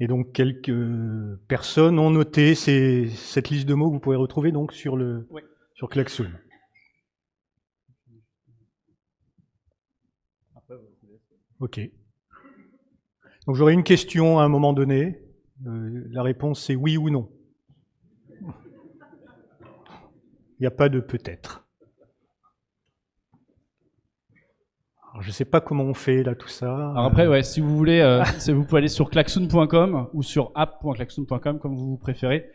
Et donc quelques personnes ont noté cette liste de mots que vous pouvez retrouver donc sur le sur Klaxoon. Ok. Donc j'aurai une question à un moment donné. Euh, la réponse c'est oui ou non. Il n'y a pas de peut-être. Alors, je sais pas comment on fait là tout ça. Alors après, ouais, si vous voulez, euh, vous pouvez aller sur klaxoon.com ou sur app.klaxoon.com comme vous préférez,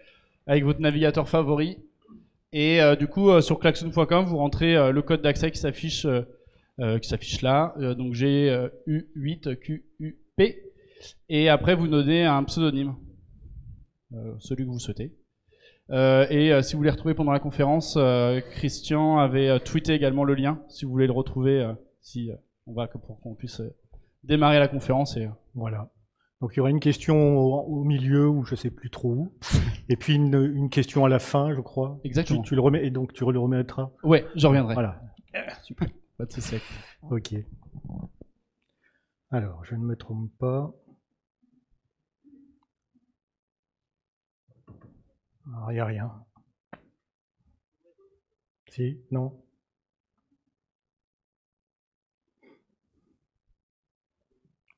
avec votre navigateur favori. Et euh, du coup, euh, sur klaxoon.com, vous rentrez le code d'accès qui s'affiche, qui s'affiche là. donc j'ai U8QUP. Et après, vous donnez un pseudonyme, celui que vous souhaitez. et si vous voulez retrouver pendant la conférence, Christian avait tweeté également le lien, si vous voulez le retrouver, si on va pour qu'on puisse euh, démarrer la conférence et euh, voilà. Donc il y aura une question au, milieu ou je sais plus trop où, et puis une, question à la fin, je crois. Exactement. Tu, le remets et donc tu le remettras. Ouais, je reviendrai. Voilà. Ah, super. Pas de souci. Ok. Alors, je ne me trompe pas. Il ah, n'y a rien. Si, non.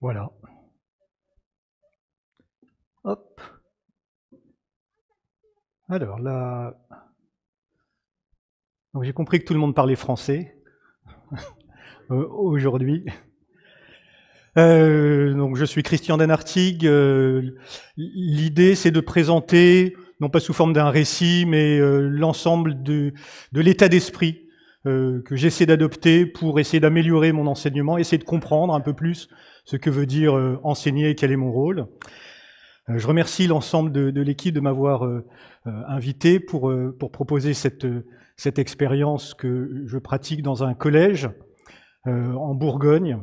Voilà. Hop. Alors là, j'ai compris que tout le monde parlait français euh, aujourd'hui. Euh, donc je suis Christian Danartig. Euh, l'idée, c'est de présenter, non pas sous forme d'un récit, mais l'ensemble de l'état d'esprit euh, que j'essaie d'adopter pour essayer d'améliorer mon enseignement, essayer de comprendre un peu plus ce que veut dire euh, enseigner et quel est mon rôle. Euh, je remercie l'ensemble de, l'équipe de m'avoir invité pour, pour proposer cette, cette expérience que je pratique dans un collège en Bourgogne.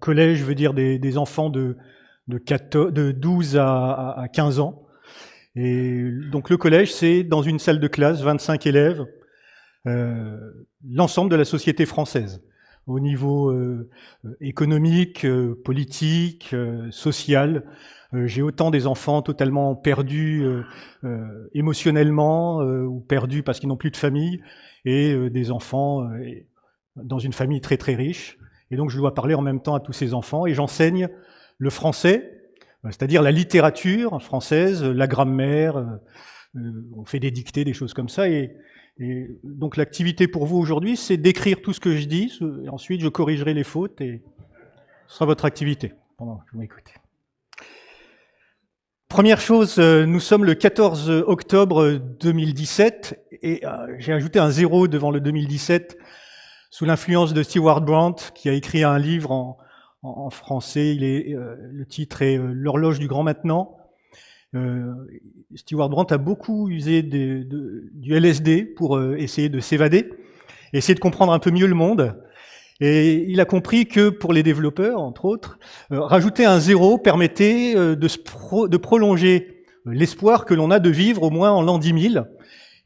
collège veut dire des, enfants de, 12 à, à 15 ans. Et donc le collège, c'est dans une salle de classe, 25 élèves, euh, l'ensemble de la société française au niveau euh, économique, euh, politique, social. J'ai autant des enfants totalement perdus émotionnellement ou perdus parce qu'ils n'ont plus de famille et des enfants dans une famille très très riche. Et donc je dois parler en même temps à tous ces enfants et j'enseigne le français, c'est-à-dire la littérature française, la grammaire, on fait des dictées, des choses comme ça. Et donc l'activité pour vous aujourd'hui, c'est d'écrire tout ce que je dis, et ensuite je corrigerai les fautes, et ce sera votre activité pendant que vous m'écoutez. Première chose, euh, nous sommes le 14 octobre 2017 et euh, j'ai ajouté un zéro devant le 2017 sous l'influence de Stewart Brandt qui a écrit un livre en, français. Il est, euh, le titre est L'horloge du grand maintenant. Euh, Stewart Brandt a beaucoup usé du LSD pour euh, essayer de s'évader, essayer de comprendre un peu mieux le monde. Et il a compris que pour les développeurs, entre autres, euh, rajouter un zéro permettait de, prolonger l'espoir que l'on a de vivre au moins en l'an 10 000.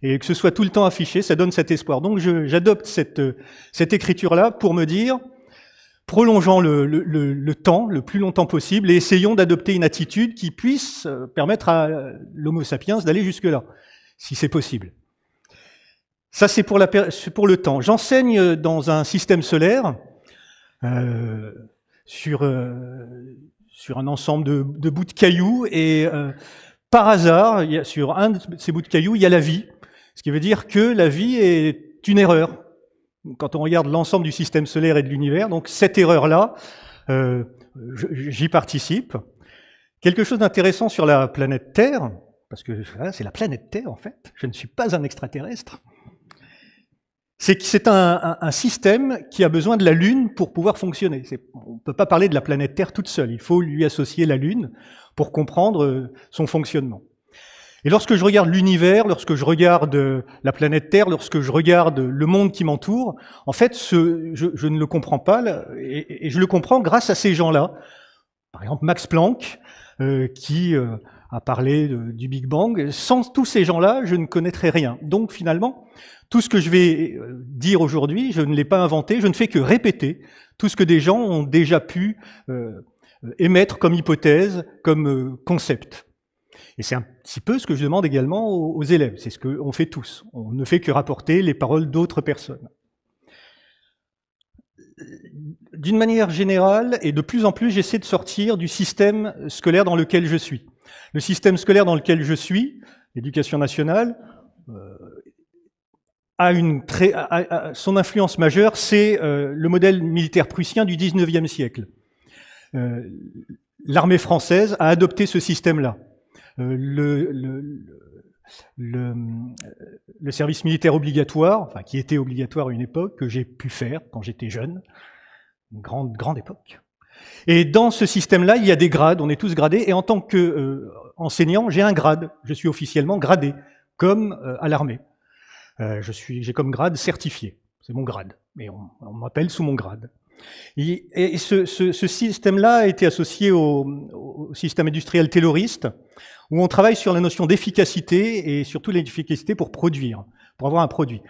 Et que ce soit tout le temps affiché, ça donne cet espoir. Donc j'adopte cette écriture-là pour me dire, prolongeons le, temps le plus longtemps possible et essayons d'adopter une attitude qui puisse euh, permettre à euh, l'Homo sapiens d'aller jusque-là, si c'est possible. Ça, c'est pour, le temps. J'enseigne euh, dans un système solaire sur, sur un ensemble de, bouts de cailloux et par hasard, sur un de ces bouts de cailloux, il y a la vie. Ce qui veut dire que la vie est une erreur quand on regarde l'ensemble du système solaire et de l'univers. Donc cette erreur-là, euh, j'y participe. Quelque chose d'intéressant sur la planète Terre, parce que c'est la planète Terre en fait, je ne suis pas un extraterrestre, c'est que c'est un, un, système qui a besoin de la Lune pour pouvoir fonctionner. On ne peut pas parler de la planète Terre toute seule, il faut lui associer la Lune pour comprendre euh, son fonctionnement. Et lorsque je regarde l'univers, lorsque je regarde euh, la planète Terre, lorsque je regarde euh, le monde qui m'entoure, en fait, ce, je, ne le comprends pas, et, je le comprends grâce à ces gens-là. Par exemple, Max Planck, euh, qui a parlé du Big Bang. Sans tous ces gens-là, je ne connaîtrais rien. Donc finalement, tout ce que je vais dire aujourd'hui, je ne l'ai pas inventé, je ne fais que répéter tout ce que des gens ont déjà pu émettre comme hypothèse, comme concept. Et c'est un petit peu ce que je demande également aux, élèves, c'est ce qu'on fait tous. On ne fait que rapporter les paroles d'autres personnes. D'une manière générale, et de plus en plus, j'essaie de sortir du système scolaire dans lequel je suis. Le système scolaire dans lequel je suis, l'éducation nationale, euh, a une très, son influence majeure, c'est euh, le modèle militaire prussien du 19e siècle. Euh, l'armée française a adopté ce système-là. Euh, le, euh, le, service militaire obligatoire, enfin qui était obligatoire à une époque, que j'ai pu faire quand j'étais jeune, une grande, grande époque. Et dans ce système-là, il y a des grades, on est tous gradés, et en tant que euh, j'ai un grade, je suis officiellement gradé, comme euh, à l'armée. je suis, j'ai comme grade certifié, c'est mon grade, mais on m'appelle sous mon grade. Et ce, système-là a été associé au, système industriel tayloriste, où on travaille sur la notion d'efficacité et surtout l'efficacité pour produire, pour avoir un produit.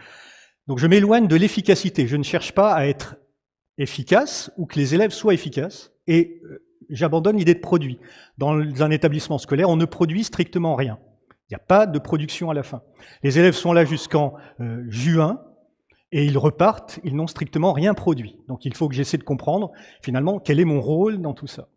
Donc je m'éloigne de l'efficacité, je ne cherche pas à être efficace ou que les élèves soient efficaces, et euh, j'abandonne l'idée de produit. Dans un établissement scolaire, on ne produit strictement rien. Il n'y a pas de production à la fin. Les élèves sont là jusqu'en euh, juin, et ils repartent, ils n'ont strictement rien produit. Donc il faut que j'essaie de comprendre finalement quel est mon rôle dans tout ça.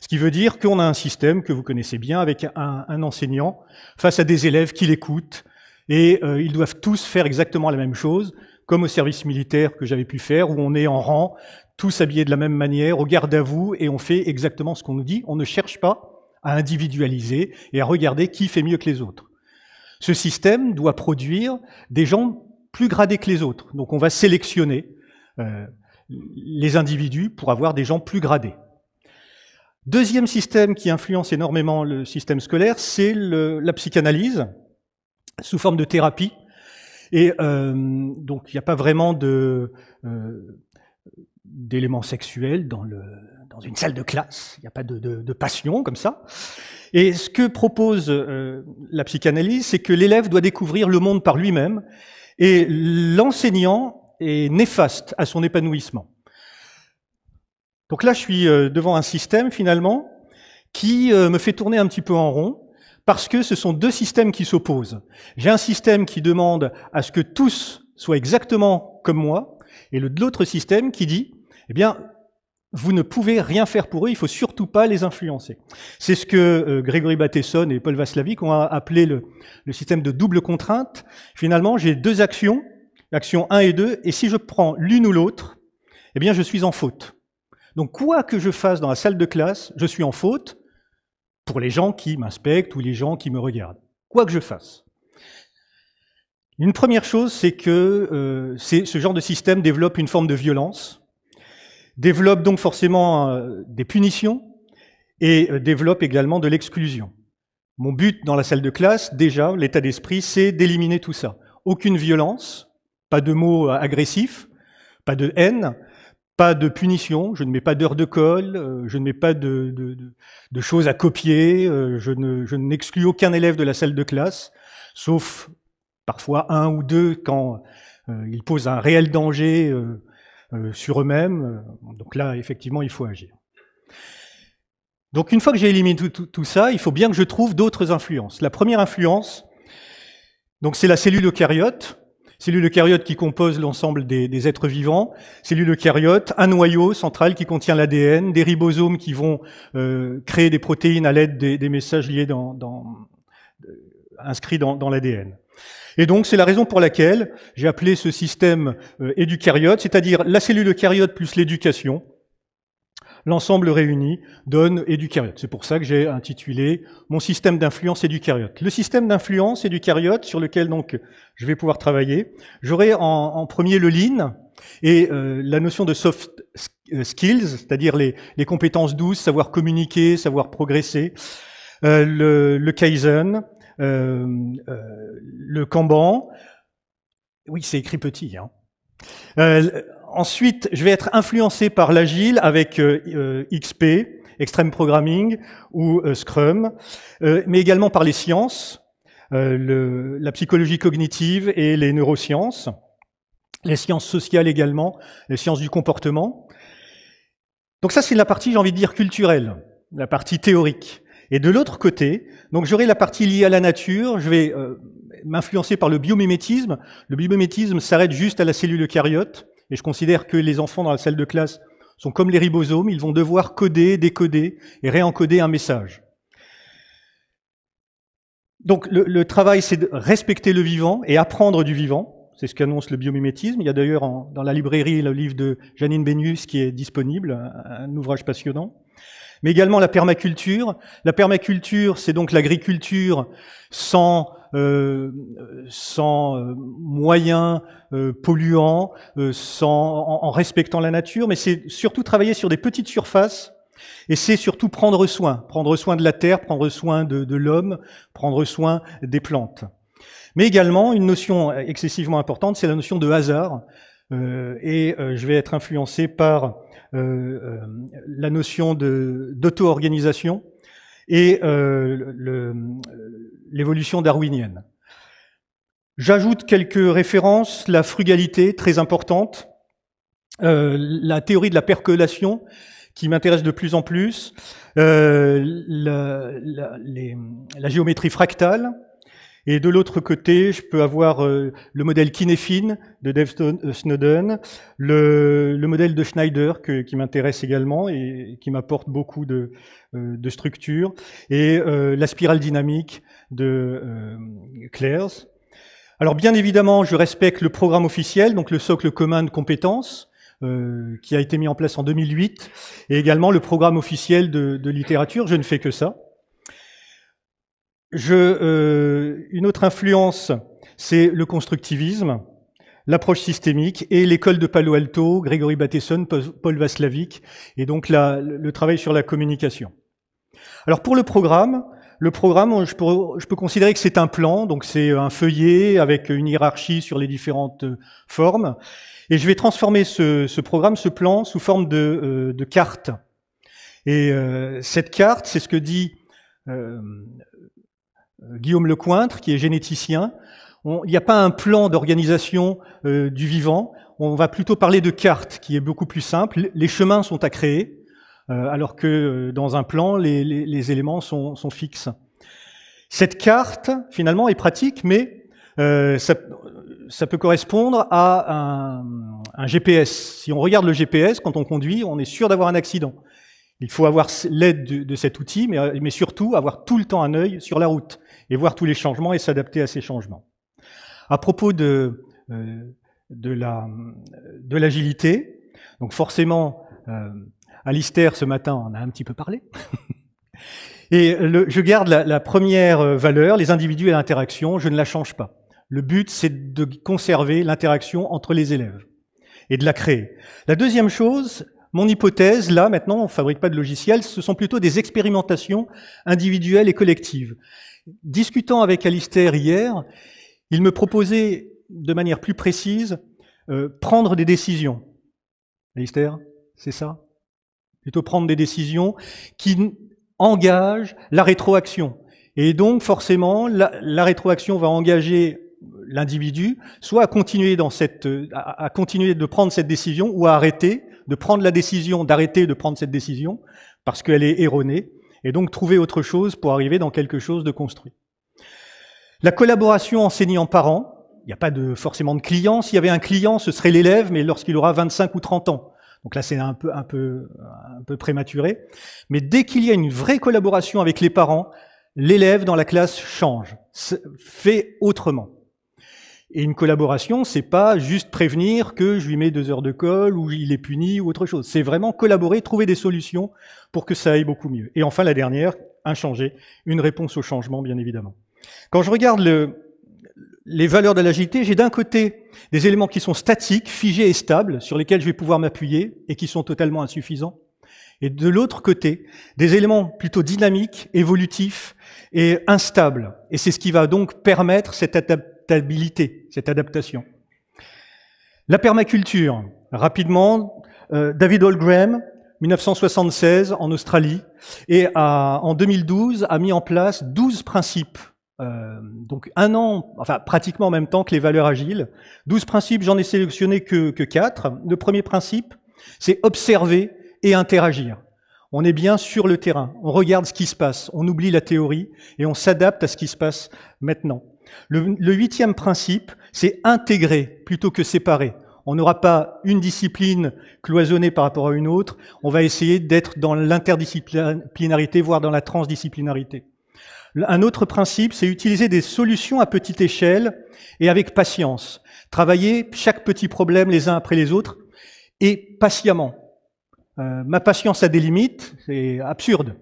Ce qui veut dire qu'on a un système que vous connaissez bien avec un, enseignant face à des élèves qui l'écoutent et euh, ils doivent tous faire exactement la même chose, comme au service militaire que j'avais pu faire, où on est en rang, tous habillés de la même manière, au garde à vous, et on fait exactement ce qu'on nous dit. On ne cherche pas à individualiser et à regarder qui fait mieux que les autres. Ce système doit produire des gens plus gradés que les autres. Donc on va sélectionner euh, les individus pour avoir des gens plus gradés. Deuxième système qui influence énormément le système scolaire, c'est la psychanalyse sous forme de thérapie. Et euh, donc il n'y a pas vraiment de euh, d'éléments sexuels dans dans une salle de classe. Il n'y a pas de, passion comme ça. Et ce que propose la psychanalyse, c'est que l'élève doit découvrir le monde par lui-même et l'enseignant est néfaste à son épanouissement. Donc là, je suis euh, devant un système finalement qui euh, me fait tourner un petit peu en rond parce que ce sont deux systèmes qui s'opposent. J'ai un système qui demande à ce que tous soient exactement comme moi et l'autre système qui dit, eh bien, vous ne pouvez rien faire pour eux, il faut surtout pas les influencer. C'est ce que euh, Grégory Bateson et Paul Vaslavic ont appelé le, système de double contrainte. Finalement, j'ai deux actions, l'action 1 et 2, et si je prends l'une ou l'autre, eh bien je suis en faute. Donc quoi que je fasse dans la salle de classe, je suis en faute pour les gens qui m'inspectent ou les gens qui me regardent. Quoi que je fasse. Une première chose, c'est que euh, ce genre de système développe une forme de violence développe donc forcément euh, des punitions et euh, développe également de l'exclusion. Mon but dans la salle de classe, déjà, l'état d'esprit, c'est d'éliminer tout ça. Aucune violence, pas de mots euh, agressifs, pas de haine, pas de punition, je ne mets pas d'heure de colle, je ne mets pas de, choses à copier, je n'exclus aucun élève de la salle de classe, sauf parfois un ou deux quand il pose un réel danger euh, sur eux-mêmes. Euh, donc là, effectivement, il faut agir. Donc une fois que j'ai éliminé tout, ça, il faut bien que je trouve d'autres influences. La première influence, donc c'est la cellule eucaryote, cellule eucaryote qui compose l'ensemble des, êtres vivants, cellule eucaryote, un noyau central qui contient l'ADN, des ribosomes qui vont euh, créer des protéines à l'aide des, messages liés dans, inscrits dans l'ADN. Et donc c'est la raison pour laquelle j'ai appelé ce système euh, c'est-à-dire la cellule éducariote plus l'éducation, l'ensemble réuni donne éducariote. C'est pour ça que j'ai intitulé mon système d'influence éducariote. Le système d'influence éducariote sur lequel donc je vais pouvoir travailler, j'aurai en, premier le lean et euh, la notion de soft euh, skills, c'est-à-dire les, compétences douces, savoir communiquer, savoir progresser, euh, le kaizen, euh, euh, le Kanban. Oui, c'est écrit petit. Hein. Euh, ensuite, je vais être influencé par l'agile avec XP, Extreme Programming ou Scrum, mais également par les sciences, le, la psychologie cognitive et les neurosciences, les sciences sociales également, les sciences du comportement. Donc ça, c'est la partie, j'ai envie de dire, culturelle, la partie théorique. Et de l'autre côté, donc j'aurai la partie liée à la nature, je vais euh, m'influencer par le biomimétisme. Le biomimétisme s'arrête juste à la cellule eucaryote, et je considère que les enfants dans la salle de classe sont comme les ribosomes, ils vont devoir coder, décoder et réencoder un message. Donc le, travail, c'est de respecter le vivant et apprendre du vivant. C'est ce qu'annonce le biomimétisme. Il y a d'ailleurs dans la librairie le livre de Janine Bénus qui est disponible, un ouvrage passionnant mais également la permaculture. La permaculture, c'est donc l'agriculture sans euh, sans euh, moyens euh, polluants, sans, en, respectant la nature, mais c'est surtout travailler sur des petites surfaces. Et c'est surtout prendre soin, prendre soin de la terre, prendre soin de, de l'homme, prendre soin des plantes. Mais également, une notion excessivement importante, c'est la notion de hasard. et je vais être influencé par euh, euh, la notion d'auto-organisation et euh, l'évolution darwinienne. J'ajoute quelques références, la frugalité, très importante, la théorie de la percolation, qui m'intéresse de plus en plus, la, géométrie fractale, et de l'autre côté, je peux avoir euh, le modèle Kinefin de Dev euh, Snowden, le, modèle de Schneider qui m'intéresse également et qui m'apporte beaucoup de, euh, de structures, et la spirale dynamique de Claire's. Alors bien évidemment, je respecte le programme officiel, donc le socle commun de compétences, qui a été mis en place en 2008, et également le programme officiel de littérature, je ne fais que ça. Je, euh, une autre influence, c'est le constructivisme, l'approche systémique et l'école de Palo Alto, Grégory Bateson, Paul Vaslavic, et donc le travail sur la communication. Alors pour le programme, le programme, je peux, considérer que c'est un plan, donc c'est un feuillet avec une hiérarchie sur les différentes euh, formes, et je vais transformer ce, programme, ce plan, sous forme de, euh, carte. Et cette carte, c'est ce que dit euh, Guillaume Lecointre, qui est généticien, il n'y a pas un plan d'organisation euh, du vivant, on va plutôt parler de carte, qui est beaucoup plus simple. Les chemins sont à créer, euh, alors que dans un plan, les, éléments sont, fixes. Cette carte, finalement, est pratique, mais ça, peut correspondre à un, GPS. Si on regarde le GPS, quand on conduit, on est sûr d'avoir un accident. Il faut avoir l'aide de, cet outil, mais surtout avoir tout le temps un œil sur la route et voir tous les changements et s'adapter à ces changements. À propos de, euh, de la, de l'agilité, donc forcément, euh, Alistair ce matin en a un petit peu parlé. et je garde la, la première euh, valeur, les individus et l'interaction, je ne la change pas. Le but, c'est de conserver l'interaction entre les élèves et de la créer. La deuxième chose, mon hypothèse, là, maintenant, on ne fabrique pas de logiciels, ce sont plutôt des expérimentations individuelles et collectives. Discutant avec Alistair hier, il me proposait de manière plus précise euh, prendre des décisions. Alistair, c'est ça Plutôt prendre des décisions qui engagent la rétroaction. Et donc, forcément, la, rétroaction va engager l'individu, soit à continuer, cette, à continuer de prendre cette décision ou à arrêter, de prendre la décision, d'arrêter de prendre cette décision, parce qu'elle est erronée, et donc trouver autre chose pour arriver dans quelque chose de construit. La collaboration enseignant-parent, il n'y a pas de, forcément de client. S'il y avait un client, ce serait l'élève, mais lorsqu'il aura 25 ou 30 ans. Donc là, c'est un peu prématuré. Mais dès qu'il y a une vraie collaboration avec les parents, l'élève dans la classe change, fait autrement. Et une collaboration, c'est pas juste prévenir que je lui mets deux heures de colle ou il est puni ou autre chose. C'est vraiment collaborer, trouver des solutions pour que ça aille beaucoup mieux. Et enfin, la dernière, un changé, une réponse au changement, bien évidemment. Quand je regarde le, les valeurs de l'agilité, j'ai d'un côté des éléments qui sont statiques, figés et stables, sur lesquels je vais pouvoir m'appuyer et qui sont totalement insuffisants. Et de l'autre côté, des éléments plutôt dynamiques, évolutifs et instables. Et c'est ce qui va donc permettre cette adaptation adaptabilité, cette adaptation. La permaculture, rapidement, euh, David Holmgren, 1976 en Australie, et a, en 2012 a mis en place 12 principes euh, donc un an, enfin pratiquement en même temps que les valeurs agiles. 12 principes, j'en ai sélectionné que, que 4. Le premier principe, c'est observer et interagir. On est bien sur le terrain, on regarde ce qui se passe, on oublie la théorie et on s'adapte à ce qui se passe maintenant. Le, huitième principe, c'est intégrer plutôt que séparer. On n'aura pas une discipline cloisonnée par rapport à une autre, on va essayer d'être dans l'interdisciplinarité, voire dans la transdisciplinarité. Un autre principe, c'est utiliser des solutions à petite échelle et avec patience. Travailler chaque petit problème les uns après les autres et patiemment. Euh, ma patience a des limites, c'est absurde.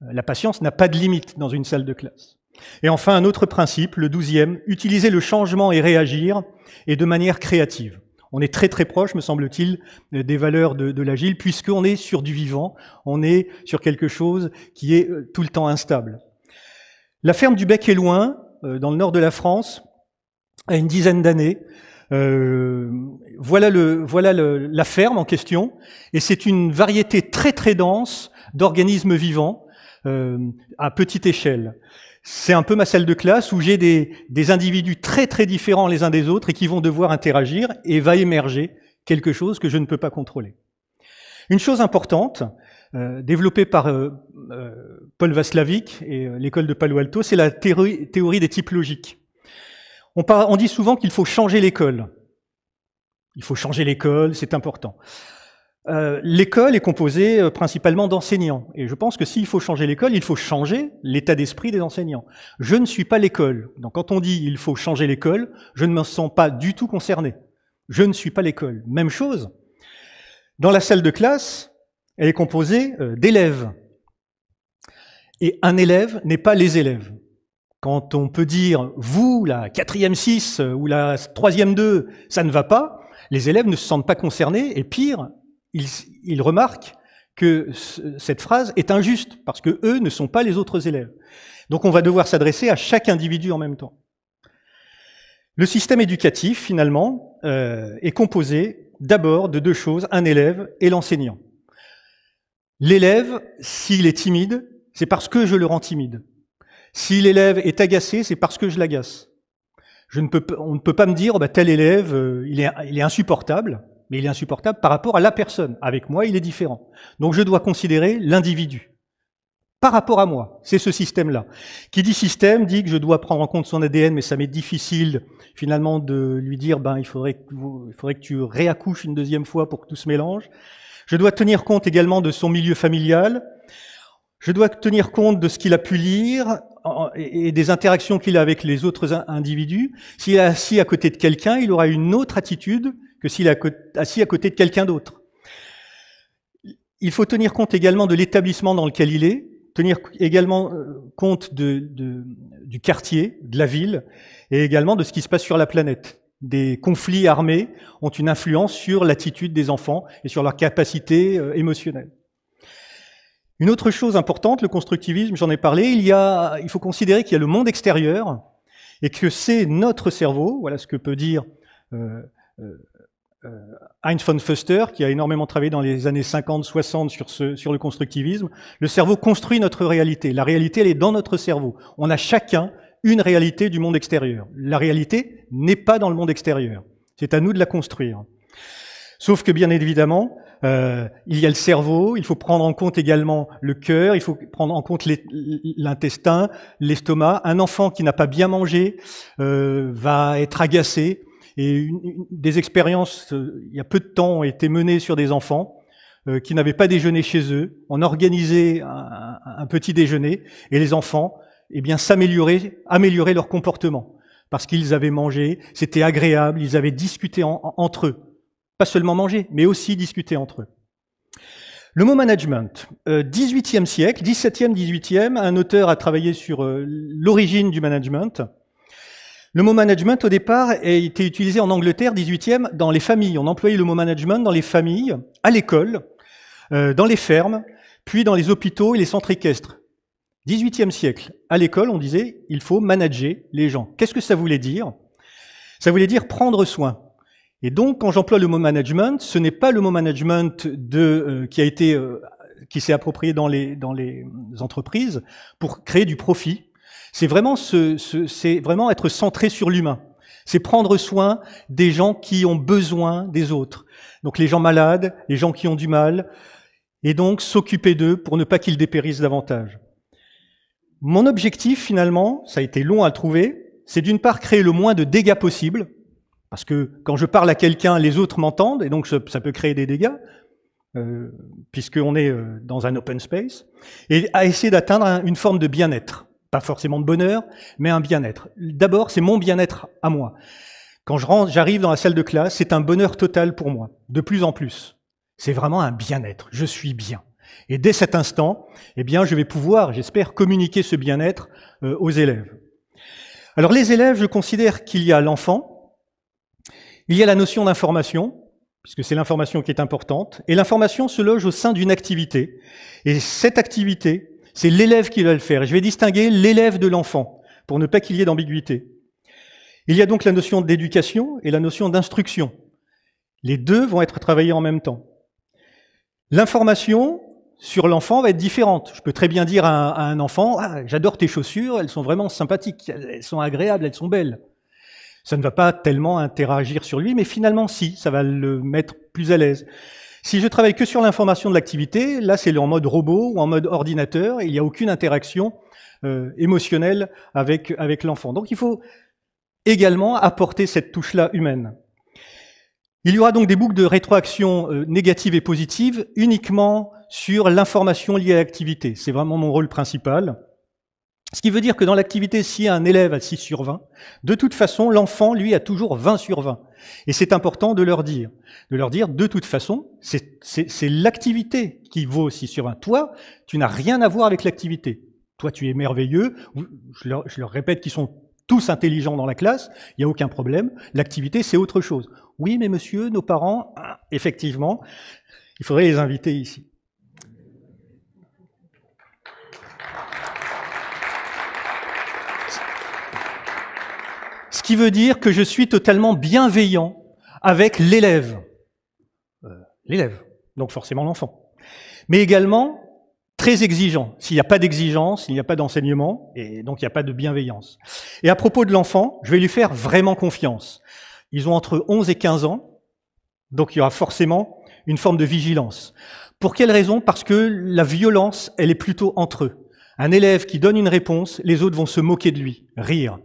La patience n'a pas de limite dans une salle de classe. Et enfin, un autre principe, le douzième, utiliser le changement et réagir, et de manière créative. On est très très proche, me semble-t-il, des valeurs de, l'agile, puisqu'on est sur du vivant, on est sur quelque chose qui est euh, tout le temps instable. La ferme du Bec est loin, euh, dans le nord de la France, à une dizaine d'années. Euh, voilà la ferme en question, et c'est une variété très très dense d'organismes vivants à petite échelle c'est un peu ma salle de classe où j'ai des, individus très très différents les uns des autres et qui vont devoir interagir et va émerger quelque chose que je ne peux pas contrôler. Une chose importante, euh, développée par euh, euh, Paul Vaslavic et l'école de Palo Alto, c'est la théorie, des types logiques. On, on dit souvent qu'il faut changer l'école. Il faut changer l'école, c'est important. Euh, l'école est composée euh, principalement d'enseignants. Et je pense que s'il faut changer l'école, il faut changer l'état d'esprit des enseignants. Je ne suis pas l'école. Donc quand on dit il faut changer l'école, je ne me sens pas du tout concerné. Je ne suis pas l'école. Même chose, dans la salle de classe, elle est composée euh, d'élèves. Et un élève n'est pas les élèves. Quand on peut dire vous, la quatrième 6 ou la troisième 2, ça ne va pas, les élèves ne se sentent pas concernés et pire, il, remarque que cette phrase est injuste, parce que eux ne sont pas les autres élèves. Donc on va devoir s'adresser à chaque individu en même temps. Le système éducatif, finalement, euh, est composé d'abord de deux choses, un élève et l'enseignant. L'élève, s'il est timide, c'est parce que je le rends timide. Si l'élève est agacé, c'est parce que je l'agace. Je ne peux, on ne peut pas me dire, oh, bah, tel élève, euh, il est insupportable, mais il est insupportable par rapport à la personne. Avec moi, il est différent. Donc je dois considérer l'individu par rapport à moi. C'est ce système-là. Qui dit système dit que je dois prendre en compte son ADN, mais ça m'est difficile finalement de lui dire ben il faudrait que, faudrait que tu réaccouches une deuxième fois pour que tout se mélange. Je dois tenir compte également de son milieu familial. Je dois tenir compte de ce qu'il a pu lire et des interactions qu'il a avec les autres individus. S'il est assis à côté de quelqu'un, il aura une autre attitude que s'il est assis à côté de quelqu'un d'autre. Il faut tenir compte également de l'établissement dans lequel il est, tenir également euh, compte de, du quartier, de la ville, et également de ce qui se passe sur la planète. Des conflits armés ont une influence sur l'attitude des enfants et sur leur capacité euh, émotionnelle. Une autre chose importante, le constructivisme, j'en ai parlé, il, y a, il faut considérer qu'il y a le monde extérieur et que c'est notre cerveau, voilà ce que peut dire euh, euh, Heinz von Fuster, qui a énormément travaillé dans les années 50-60 sur, sur le constructivisme, le cerveau construit notre réalité. La réalité, elle est dans notre cerveau. On a chacun une réalité du monde extérieur. La réalité n'est pas dans le monde extérieur. C'est à nous de la construire. Sauf que, bien évidemment, euh, il y a le cerveau, il faut prendre en compte également le cœur, il faut prendre en compte l'intestin, l'estomac. Un enfant qui n'a pas bien mangé euh, va être agacé, et une, des expériences, euh, il y a peu de temps, ont été menées sur des enfants euh, qui n'avaient pas déjeuné chez eux. On organisait un, petit déjeuner et les enfants, eh bien, s'amélioraient, amélioraient leur comportement parce qu'ils avaient mangé, c'était agréable, ils avaient discuté entre eux, pas seulement manger, mais aussi discuté entre eux. Le mot management, 18e euh, siècle, 17e, 18e, un auteur a travaillé sur l'origine du management. Le mot management, au départ, a été utilisé en Angleterre, 18e, dans les familles. On employait le mot management dans les familles, à l'école, euh, dans les fermes, puis dans les hôpitaux et les centres équestres. 18e siècle, à l'école, on disait il faut manager les gens. Qu'est-ce que ça voulait dire Ça voulait dire prendre soin. Et donc, quand j'emploie le mot management, ce n'est pas le mot management euh, qui a été euh, qui s'est approprié dans les entreprises pour créer du profit, c'est vraiment, ce, vraiment être centré sur l'humain. C'est prendre soin des gens qui ont besoin des autres. Donc les gens malades, les gens qui ont du mal, et donc s'occuper d'eux pour ne pas qu'ils dépérissent davantage. Mon objectif finalement, ça a été long à trouver, c'est d'une part créer le moins de dégâts possible, parce que quand je parle à quelqu'un, les autres m'entendent, et donc ça peut créer des dégâts, euh, puisqu'on est euh, dans un open space, et à essayer d'atteindre une forme de bien-être pas forcément de bonheur, mais un bien-être. D'abord, c'est mon bien-être à moi. Quand j'arrive dans la salle de classe, c'est un bonheur total pour moi, de plus en plus. C'est vraiment un bien-être, je suis bien. Et dès cet instant, eh bien, je vais pouvoir, j'espère, communiquer ce bien-être euh, aux élèves. Alors les élèves, je considère qu'il y a l'enfant, il y a la notion d'information, puisque c'est l'information qui est importante, et l'information se loge au sein d'une activité. Et cette activité, c'est l'élève qui va le faire. je vais distinguer l'élève de l'enfant, pour ne pas qu'il y ait d'ambiguïté. Il y a donc la notion d'éducation et la notion d'instruction. Les deux vont être travaillés en même temps. L'information sur l'enfant va être différente. Je peux très bien dire à un, enfant ah, J'adore tes chaussures, elles sont vraiment sympathiques, elles sont agréables, elles sont belles. Ça ne va pas tellement interagir sur lui, mais finalement, si, ça va le mettre plus à l'aise. Si je travaille que sur l'information de l'activité, là c'est en mode robot ou en mode ordinateur, il n'y a aucune interaction euh, émotionnelle avec, l'enfant. Donc il faut également apporter cette touche-là humaine. Il y aura donc des boucles de rétroaction négative euh, négatives et positives uniquement sur l'information liée à l'activité. C'est vraiment mon rôle principal. Ce qui veut dire que dans l'activité, si un élève a 6 sur 20, de toute façon, l'enfant, lui, a toujours 20 sur 20. Et c'est important de leur dire. De leur dire, de toute façon, c'est l'activité qui vaut 6 sur 20. Toi, tu n'as rien à voir avec l'activité. Toi, tu es merveilleux. Je leur, je leur répète qu'ils sont tous intelligents dans la classe. Il n'y a aucun problème. L'activité, c'est autre chose. Oui, mais monsieur, nos parents, hein, effectivement, il faudrait les inviter ici. qui veut dire que je suis totalement bienveillant avec l'élève. Euh, l'élève, donc forcément l'enfant. Mais également très exigeant. S'il n'y a pas d'exigence, il n'y a pas d'enseignement, et donc il n'y a pas de bienveillance. Et à propos de l'enfant, je vais lui faire vraiment confiance. Ils ont entre 11 et 15 ans, donc il y aura forcément une forme de vigilance. Pour quelle raison Parce que la violence, elle est plutôt entre eux. Un élève qui donne une réponse, les autres vont se moquer de lui, rire.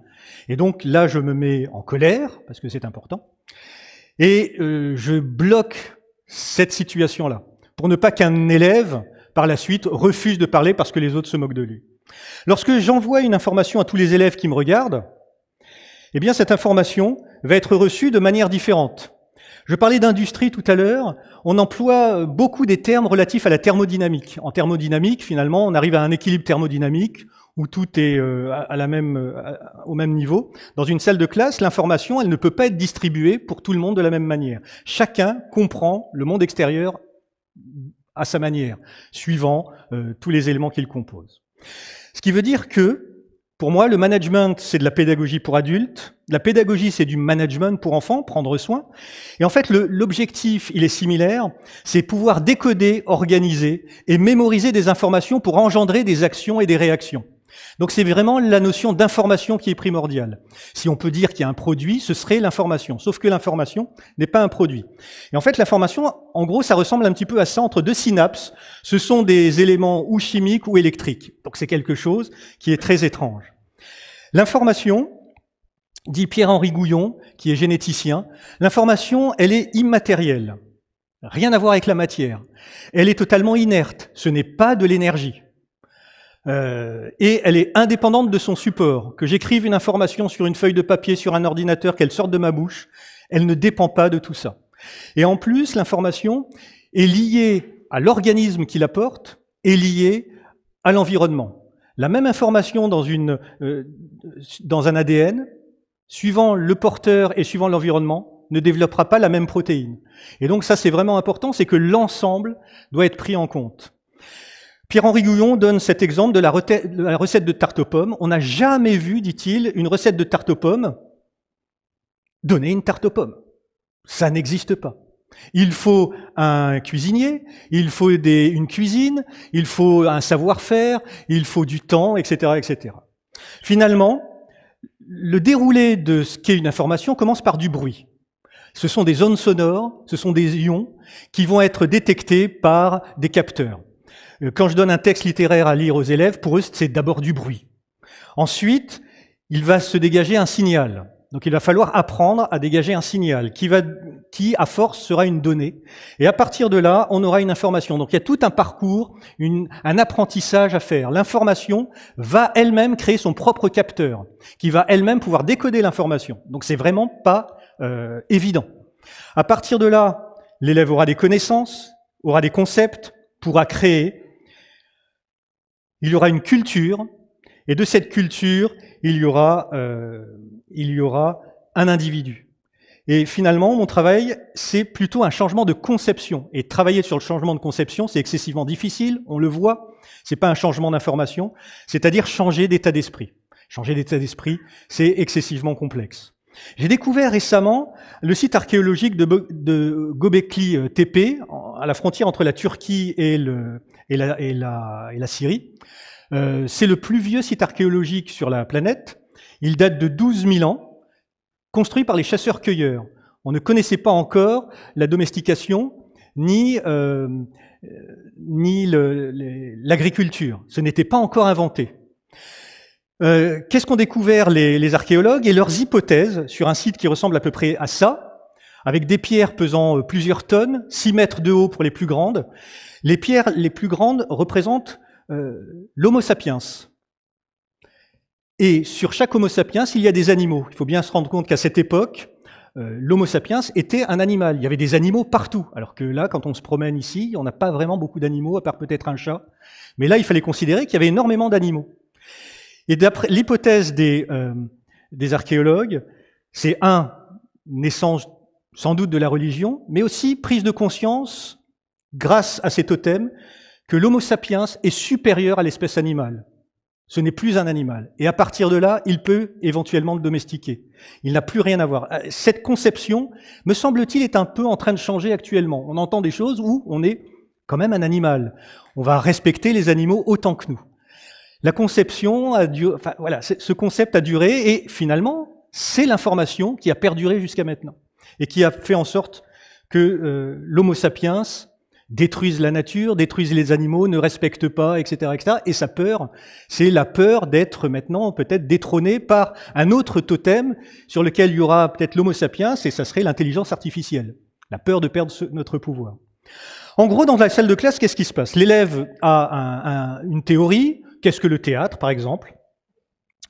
Et donc là, je me mets en colère, parce que c'est important, et euh, je bloque cette situation-là, pour ne pas qu'un élève, par la suite, refuse de parler parce que les autres se moquent de lui. Lorsque j'envoie une information à tous les élèves qui me regardent, eh bien cette information va être reçue de manière différente. Je parlais d'industrie tout à l'heure, on emploie euh, beaucoup des termes relatifs à la thermodynamique. En thermodynamique, finalement, on arrive à un équilibre thermodynamique, où tout est euh, à la même, euh, au même niveau. Dans une salle de classe, l'information, elle ne peut pas être distribuée pour tout le monde de la même manière. Chacun comprend le monde extérieur à sa manière, suivant euh, tous les éléments qu'il compose. Ce qui veut dire que, pour moi, le management, c'est de la pédagogie pour adultes, la pédagogie, c'est du management pour enfants, prendre soin, et en fait, l'objectif, il est similaire, c'est pouvoir décoder, organiser et mémoriser des informations pour engendrer des actions et des réactions. Donc c'est vraiment la notion d'information qui est primordiale. Si on peut dire qu'il y a un produit, ce serait l'information. Sauf que l'information n'est pas un produit. Et en fait, l'information, en gros, ça ressemble un petit peu à ça entre deux synapses. Ce sont des éléments ou chimiques ou électriques. Donc c'est quelque chose qui est très étrange. L'information, dit Pierre-Henri Gouillon, qui est généticien, l'information, elle est immatérielle. Rien à voir avec la matière. Elle est totalement inerte. Ce n'est pas de l'énergie. Euh, et elle est indépendante de son support. Que j'écrive une information sur une feuille de papier, sur un ordinateur, qu'elle sorte de ma bouche, elle ne dépend pas de tout ça. Et en plus, l'information est liée à l'organisme qui la porte, est liée à l'environnement. La même information dans, une, euh, dans un ADN, suivant le porteur et suivant l'environnement, ne développera pas la même protéine. Et donc ça, c'est vraiment important, c'est que l'ensemble doit être pris en compte. Pierre-Henri Gouillon donne cet exemple de la, recette de tarte aux pommes. On n'a jamais vu, dit-il, une recette de tarte aux pommes donner une tarte aux pommes. Ça n'existe pas. Il faut un cuisinier, il faut une cuisine, il faut un savoir-faire, il faut du temps, etc., etc. Finalement, le déroulé de ce qu'est une information commence par du bruit. Ce sont des zones sonores, ce sont des ions qui vont être détectés par des capteurs. Euh, quand je donne un texte littéraire à lire aux élèves, pour eux, c'est d'abord du bruit. Ensuite, il va se dégager un signal. Donc il va falloir apprendre à dégager un signal qui, va, qui, à force, sera une donnée. Et à partir de là, on aura une information. Donc il y a tout un parcours, une, un apprentissage à faire. L'information va elle-même créer son propre capteur, qui va elle-même pouvoir décoder l'information. Donc c'est vraiment pas euh, évident. À partir de là, l'élève aura des connaissances, aura des concepts, pourra créer, il y aura une culture, et de cette culture, il y aura, euh, il y aura un individu. Et finalement, mon travail, c'est plutôt un changement de conception. Et travailler sur le changement de conception, c'est excessivement difficile, on le voit. C'est pas un changement d'information, c'est-à-dire changer d'état d'esprit. Changer d'état d'esprit, c'est excessivement complexe. J'ai découvert récemment le site archéologique de, Gobekli euh, Tepe, à la frontière entre la Turquie et le, et la, Syrie. Euh, c'est le plus vieux site archéologique sur la planète. Il date de 12 000 ans, construit par les chasseurs-cueilleurs. On ne connaissait pas encore la domestication ni, euh, ni l'agriculture. Ce n'était pas encore inventé. Euh, qu'est-ce qu'ont découvert les, les archéologues et leurs hypothèses sur un site qui ressemble à peu près à ça, avec des pierres pesant plusieurs tonnes, 6 mètres de haut pour les plus grandes, les pierres les plus grandes représentent euh, l'Homo sapiens. Et sur chaque Homo sapiens, il y a des animaux. Il faut bien se rendre compte qu'à cette époque, euh, l'Homo sapiens était un animal. Il y avait des animaux partout. Alors que là, quand on se promène ici, on n'a pas vraiment beaucoup d'animaux, à part peut-être un chat. Mais là, il fallait considérer qu'il y avait énormément d'animaux. Et d'après l'hypothèse des, euh, des archéologues, c'est un, naissance sans doute de la religion, mais aussi prise de conscience grâce à ces totems, que l'Homo sapiens est supérieur à l'espèce animale. Ce n'est plus un animal. Et à partir de là, il peut éventuellement le domestiquer. Il n'a plus rien à voir. Euh, cette conception, me semble-t-il, est un peu en train de changer actuellement. On entend des choses où on est quand même un animal. On va respecter les animaux autant que nous. La conception a duré, voilà, ce concept a duré et finalement, c'est l'information qui a perduré jusqu'à maintenant et qui a fait en sorte que euh, l'Homo sapiens détruisent la nature, détruisent les animaux, ne respectent pas, etc. etc. Et sa peur, c'est la peur d'être maintenant peut-être détrôné par un autre totem sur lequel il y aura peut-être l'homo sapiens, et ça serait l'intelligence artificielle, la peur de perdre notre pouvoir. En gros, dans la salle de classe, qu'est-ce qui se passe L'élève a une théorie, qu'est-ce que le théâtre, par exemple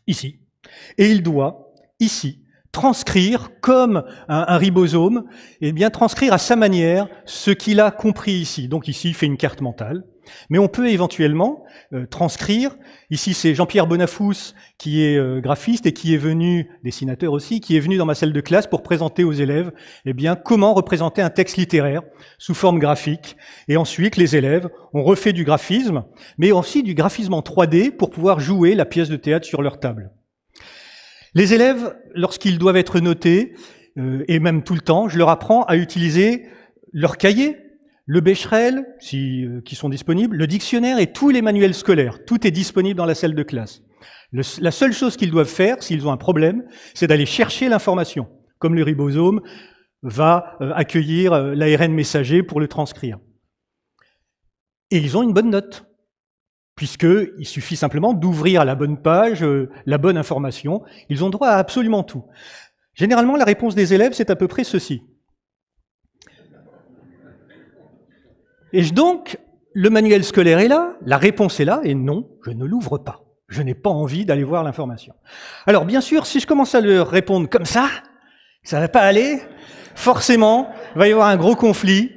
Ici. Et il doit, ici, transcrire comme un, ribosome, et eh bien transcrire à sa manière ce qu'il a compris ici. Donc ici, il fait une carte mentale. Mais on peut éventuellement euh, transcrire. Ici, c'est Jean-Pierre Bonafous qui est euh, graphiste et qui est venu, dessinateur aussi, qui est venu dans ma salle de classe pour présenter aux élèves eh bien, comment représenter un texte littéraire sous forme graphique. Et ensuite, les élèves ont refait du graphisme, mais aussi du graphisme en 3D pour pouvoir jouer la pièce de théâtre sur leur table. Les élèves, lorsqu'ils doivent être notés, euh, et même tout le temps, je leur apprends à utiliser leur cahier, le bécherel si, euh, qui sont disponibles, le dictionnaire et tous les manuels scolaires. Tout est disponible dans la salle de classe. la seule chose qu'ils doivent faire, s'ils ont un problème, c'est d'aller chercher l'information, comme le ribosome va euh, accueillir l'ARN messager pour le transcrire. Et ils ont une bonne note puisqu'il suffit simplement d'ouvrir la bonne page, euh, la bonne information. Ils ont droit à absolument tout. Généralement, la réponse des élèves, c'est à peu près ceci. Et je, donc, le manuel scolaire est là, la réponse est là, et non, je ne l'ouvre pas. Je n'ai pas envie d'aller voir l'information. Alors, bien sûr, si je commence à leur répondre comme ça, ça va pas aller. Forcément, il va y avoir un gros conflit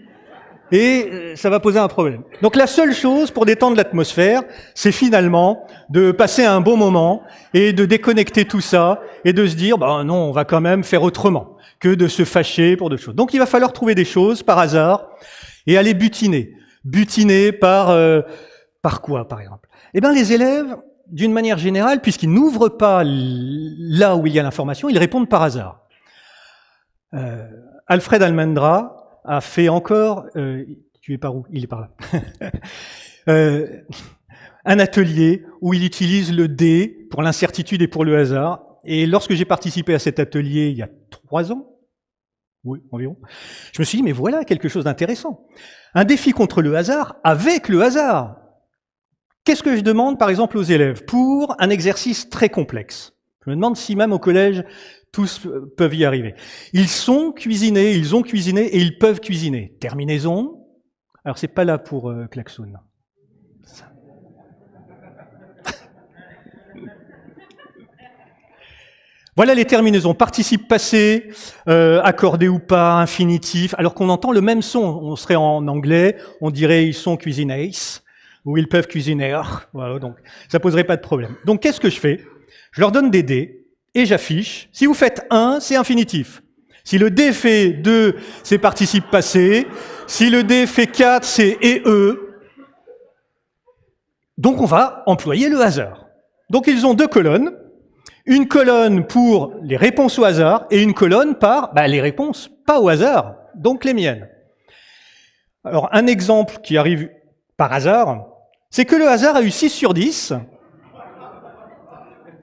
et euh, ça va poser un problème. Donc la seule chose pour détendre l'atmosphère, c'est finalement de passer un bon moment et de déconnecter tout ça et de se dire, ben non, on va quand même faire autrement que de se fâcher pour deux choses. Donc il va falloir trouver des choses par hasard et aller butiner. Butiner par, euh, par quoi, par exemple Eh bien les élèves, d'une manière générale, puisqu'ils n'ouvrent pas là où il y a l'information, ils répondent par hasard. Euh, Alfred Almendra, a fait encore, euh, tu es par où Il est par là. Euh, un atelier où il utilise le dé pour l'incertitude et pour le hasard. Et lorsque j'ai participé à cet atelier il y a trois ans, oui, environ, je me suis dit, mais voilà quelque chose d'intéressant. Un défi contre le hasard avec le hasard. Qu'est-ce que je demande, par exemple, aux élèves pour un exercice très complexe Je me demande si même au collège, tous peuvent y arriver. Ils sont cuisinés, ils ont cuisiné et ils peuvent cuisiner. Terminaison. Alors c'est pas là pour euh, klaxon. Voilà les terminaisons, participe passé, euh, accordé ou pas, infinitif, alors qu'on entend le même son. On serait en anglais, on dirait ils sont cuisinés, ou ils peuvent cuisiner. Ah, voilà, donc ça poserait pas de problème. Donc qu'est-ce que je fais Je leur donne des dés, et j'affiche. Si vous faites 1, c'est infinitif. Si le D fait 2, c'est participe passé. Si le D fait 4, c'est et E. Donc on va employer le hasard. Donc ils ont deux colonnes. Une colonne pour les réponses au hasard et une colonne par bah, les réponses pas au hasard, donc les miennes. Alors un exemple qui arrive par hasard, c'est que le hasard a eu 6 sur 10,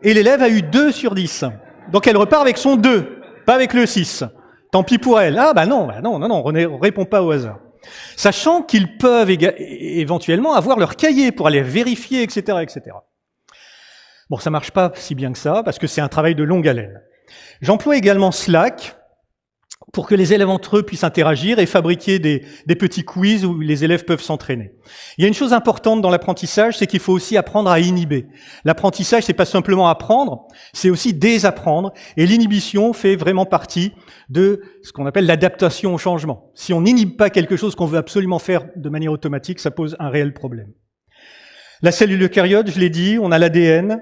et l'élève a eu 2 sur 10. Donc elle repart avec son 2, pas avec le 6. Tant pis pour elle. Ah bah non, bah non, non, non, on ne répond pas au hasard. Sachant qu'ils peuvent éventuellement avoir leur cahier pour aller vérifier, etc., etc. Bon, ça marche pas si bien que ça, parce que c'est un travail de longue haleine. J'emploie également Slack, pour que les élèves entre eux puissent interagir et fabriquer des, petits quiz où les élèves peuvent s'entraîner. Il y a une chose importante dans l'apprentissage, c'est qu'il faut aussi apprendre à inhiber. L'apprentissage, c'est pas simplement apprendre, c'est aussi désapprendre. Et l'inhibition fait vraiment partie de ce qu'on appelle l'adaptation au changement. Si on n'inhibe pas quelque chose qu'on veut absolument faire de manière automatique, ça pose un réel problème. La cellule eucaryote, je l'ai dit, on a l'ADN.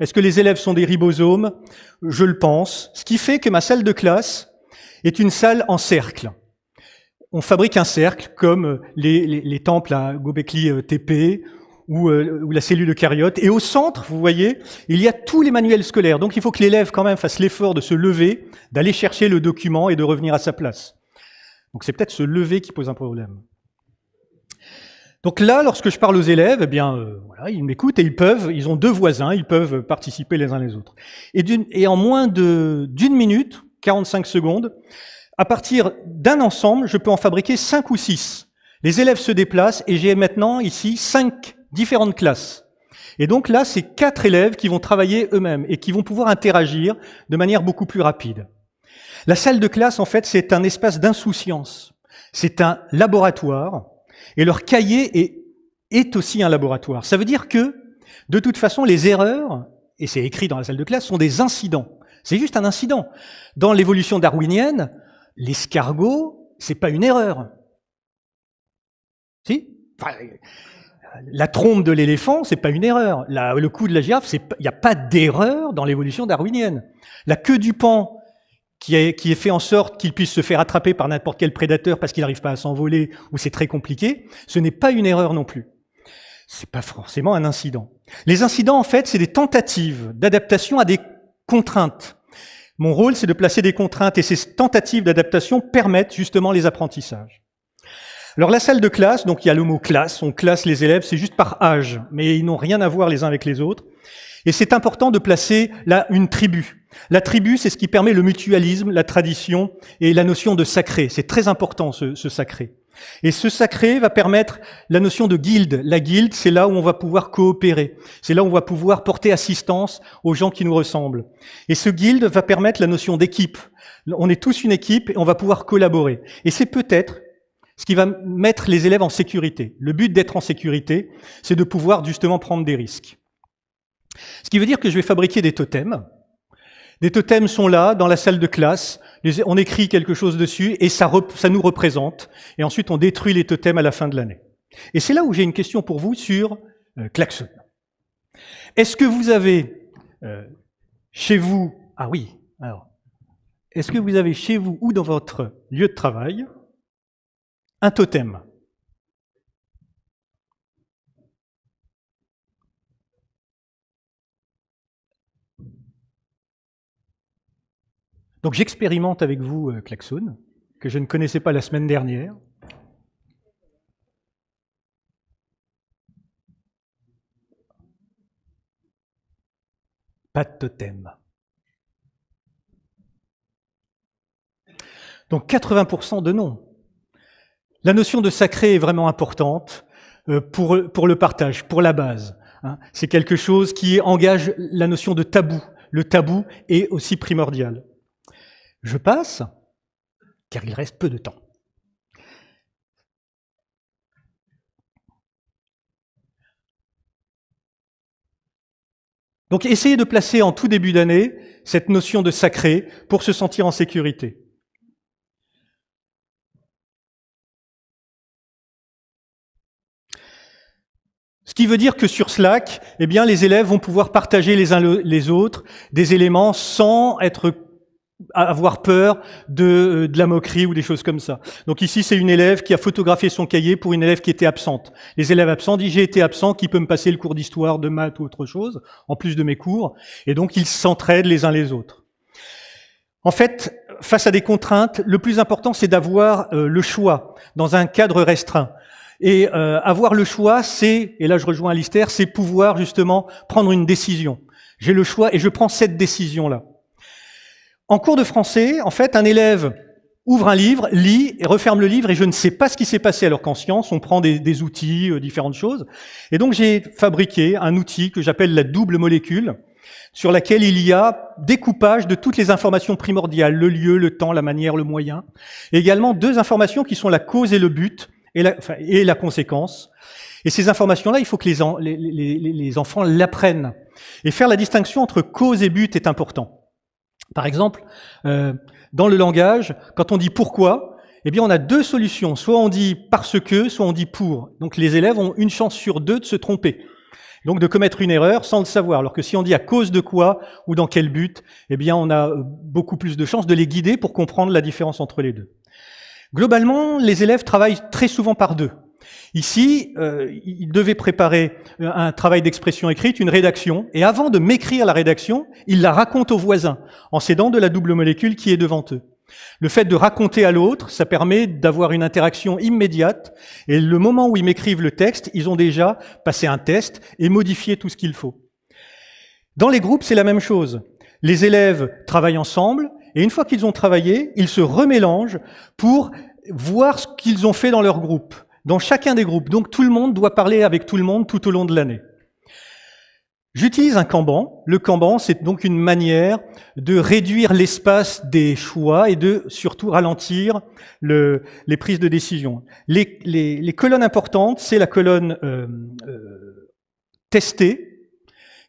Est-ce que les élèves sont des ribosomes Je le pense. Ce qui fait que ma salle de classe, est une salle en cercle. On fabrique un cercle comme euh, les, temples à Gobekli euh, Tepe euh, ou, la cellule de caryote. Et au centre, vous voyez, il y a tous les manuels scolaires. Donc il faut que l'élève quand même fasse l'effort de se lever, d'aller chercher le document et de revenir à sa place. Donc c'est peut-être ce lever qui pose un problème. Donc là, lorsque je parle aux élèves, eh bien, voilà, ils m'écoutent et ils peuvent, ils ont deux voisins, ils peuvent participer les uns les autres. Et, et en moins d'une minute, 45 secondes. À partir d'un ensemble, je peux en fabriquer 5 ou 6. Les élèves se déplacent et j'ai maintenant ici 5 différentes classes. Et donc là, c'est quatre élèves qui vont travailler eux-mêmes et qui vont pouvoir interagir de manière beaucoup plus rapide. La salle de classe, en fait, c'est un espace d'insouciance. C'est un laboratoire. Et leur cahier est, est aussi un laboratoire. Ça veut dire que, de toute façon, les erreurs, et c'est écrit dans la salle de classe, sont des incidents. C'est juste un incident. Dans l'évolution darwinienne, l'escargot, c'est pas une erreur. Si La trompe de l'éléphant, c'est pas une erreur. le coup de la girafe, il n'y a pas d'erreur dans l'évolution darwinienne. La queue du pan, qui est, qui est fait en sorte qu'il puisse se faire attraper par n'importe quel prédateur parce qu'il n'arrive pas à s'envoler ou c'est très compliqué, ce n'est pas une erreur non plus. C'est pas forcément un incident. Les incidents, en fait, c'est des tentatives d'adaptation à des contraintes. Mon rôle, c'est de placer des contraintes et ces tentatives d'adaptation permettent justement les apprentissages. Alors la salle de classe, donc il y a le mot classe, on classe les élèves, c'est juste par âge, mais ils n'ont rien à voir les uns avec les autres. Et c'est important de placer là une tribu. La tribu, c'est ce qui permet le mutualisme, la tradition et la notion de sacré. C'est très important ce, ce sacré. Et ce sacré va permettre la notion de guilde. La guilde, c'est là où on va pouvoir coopérer. C'est là où on va pouvoir porter assistance aux gens qui nous ressemblent. Et ce guilde va permettre la notion d'équipe. On est tous une équipe et on va pouvoir collaborer. Et c'est peut-être ce qui va mettre les élèves en sécurité. Le but d'être en sécurité, c'est de pouvoir justement prendre des risques. Ce qui veut dire que je vais fabriquer des totems. Des totems sont là, dans la salle de classe, on écrit quelque chose dessus et ça, nous représente, et ensuite on détruit les totems à la fin de l'année. Et c'est là où j'ai une question pour vous sur Klaxon. Euh, est-ce que vous avez euh, chez vous, ah oui, alors, est-ce que vous avez chez vous ou dans votre lieu de travail un totem Donc j'expérimente avec vous euh, que je ne connaissais pas la semaine dernière. Pas de totem. Donc 80% de non. La notion de sacré est vraiment importante euh, pour, pour le partage, pour la base. Hein. C'est quelque chose qui engage la notion de tabou. Le tabou est aussi primordial. Je passe, car il reste peu de temps. Donc essayez de placer en tout début d'année cette notion de sacré pour se sentir en sécurité. Ce qui veut dire que sur Slack, eh bien, les élèves vont pouvoir partager les uns les autres des éléments sans être avoir peur euh, de, la moquerie ou des choses comme ça. Donc ici, c'est une élève qui a photographié son cahier pour une élève qui était absente. Les élèves absents disent j'ai été absent, qui peut me passer le cours d'histoire, de maths ou autre chose, en plus de mes cours. Et donc ils s'entraident les uns les autres. En fait, face à des contraintes, le plus important c'est d'avoir euh, le choix dans un cadre restreint. Et euh, avoir le choix, c'est, et là je rejoins Alistair, c'est pouvoir justement prendre une décision. J'ai le choix et je prends cette décision-là. En cours de français, en fait, un élève ouvre un livre, lit et referme le livre et je ne sais pas ce qui s'est passé à leur conscience. On prend des, outils, euh, différentes choses. Et donc j'ai fabriqué un outil que j'appelle la double molécule sur laquelle il y a découpage de toutes les informations primordiales, le lieu, le temps, la manière, le moyen. Et également deux informations qui sont la cause et le but et la, conséquence. Et ces informations-là, il faut que les enfants l'apprennent. Et faire la distinction entre cause et but est important. Par exemple, euh, dans le langage, quand on dit pourquoi, eh bien, on a deux solutions. Soit on dit parce que, soit on dit pour. Donc, les élèves ont une chance sur deux de se tromper. Donc, de commettre une erreur sans le savoir. Alors que si on dit à cause de quoi ou dans quel but, eh bien, on a euh, beaucoup plus de chances de les guider pour comprendre la différence entre les deux. Globalement, les élèves travaillent très souvent par deux. Ici, euh, il devait préparer euh, un travail d'expression écrite, une rédaction, et avant de m'écrire la rédaction, il la raconte aux voisins, en s'aidant de la double molécule qui est devant eux. Le fait de raconter à l'autre, ça permet d'avoir une interaction immédiate, et le moment où ils m'écrivent le texte, ils ont déjà passé un test et modifié tout ce qu'il faut. Dans les groupes, c'est la même chose. Les élèves travaillent ensemble, et une fois qu'ils ont travaillé, ils se remélangent pour voir ce qu'ils ont fait dans leur groupe dans chacun des groupes. Donc tout le monde doit parler avec tout le monde tout au long de l'année. J'utilise un Kanban. Le Kanban, c'est donc une manière de réduire l'espace des choix et de surtout ralentir les prises de décision. Les, colonnes importantes, c'est la colonne euh, euh, testée,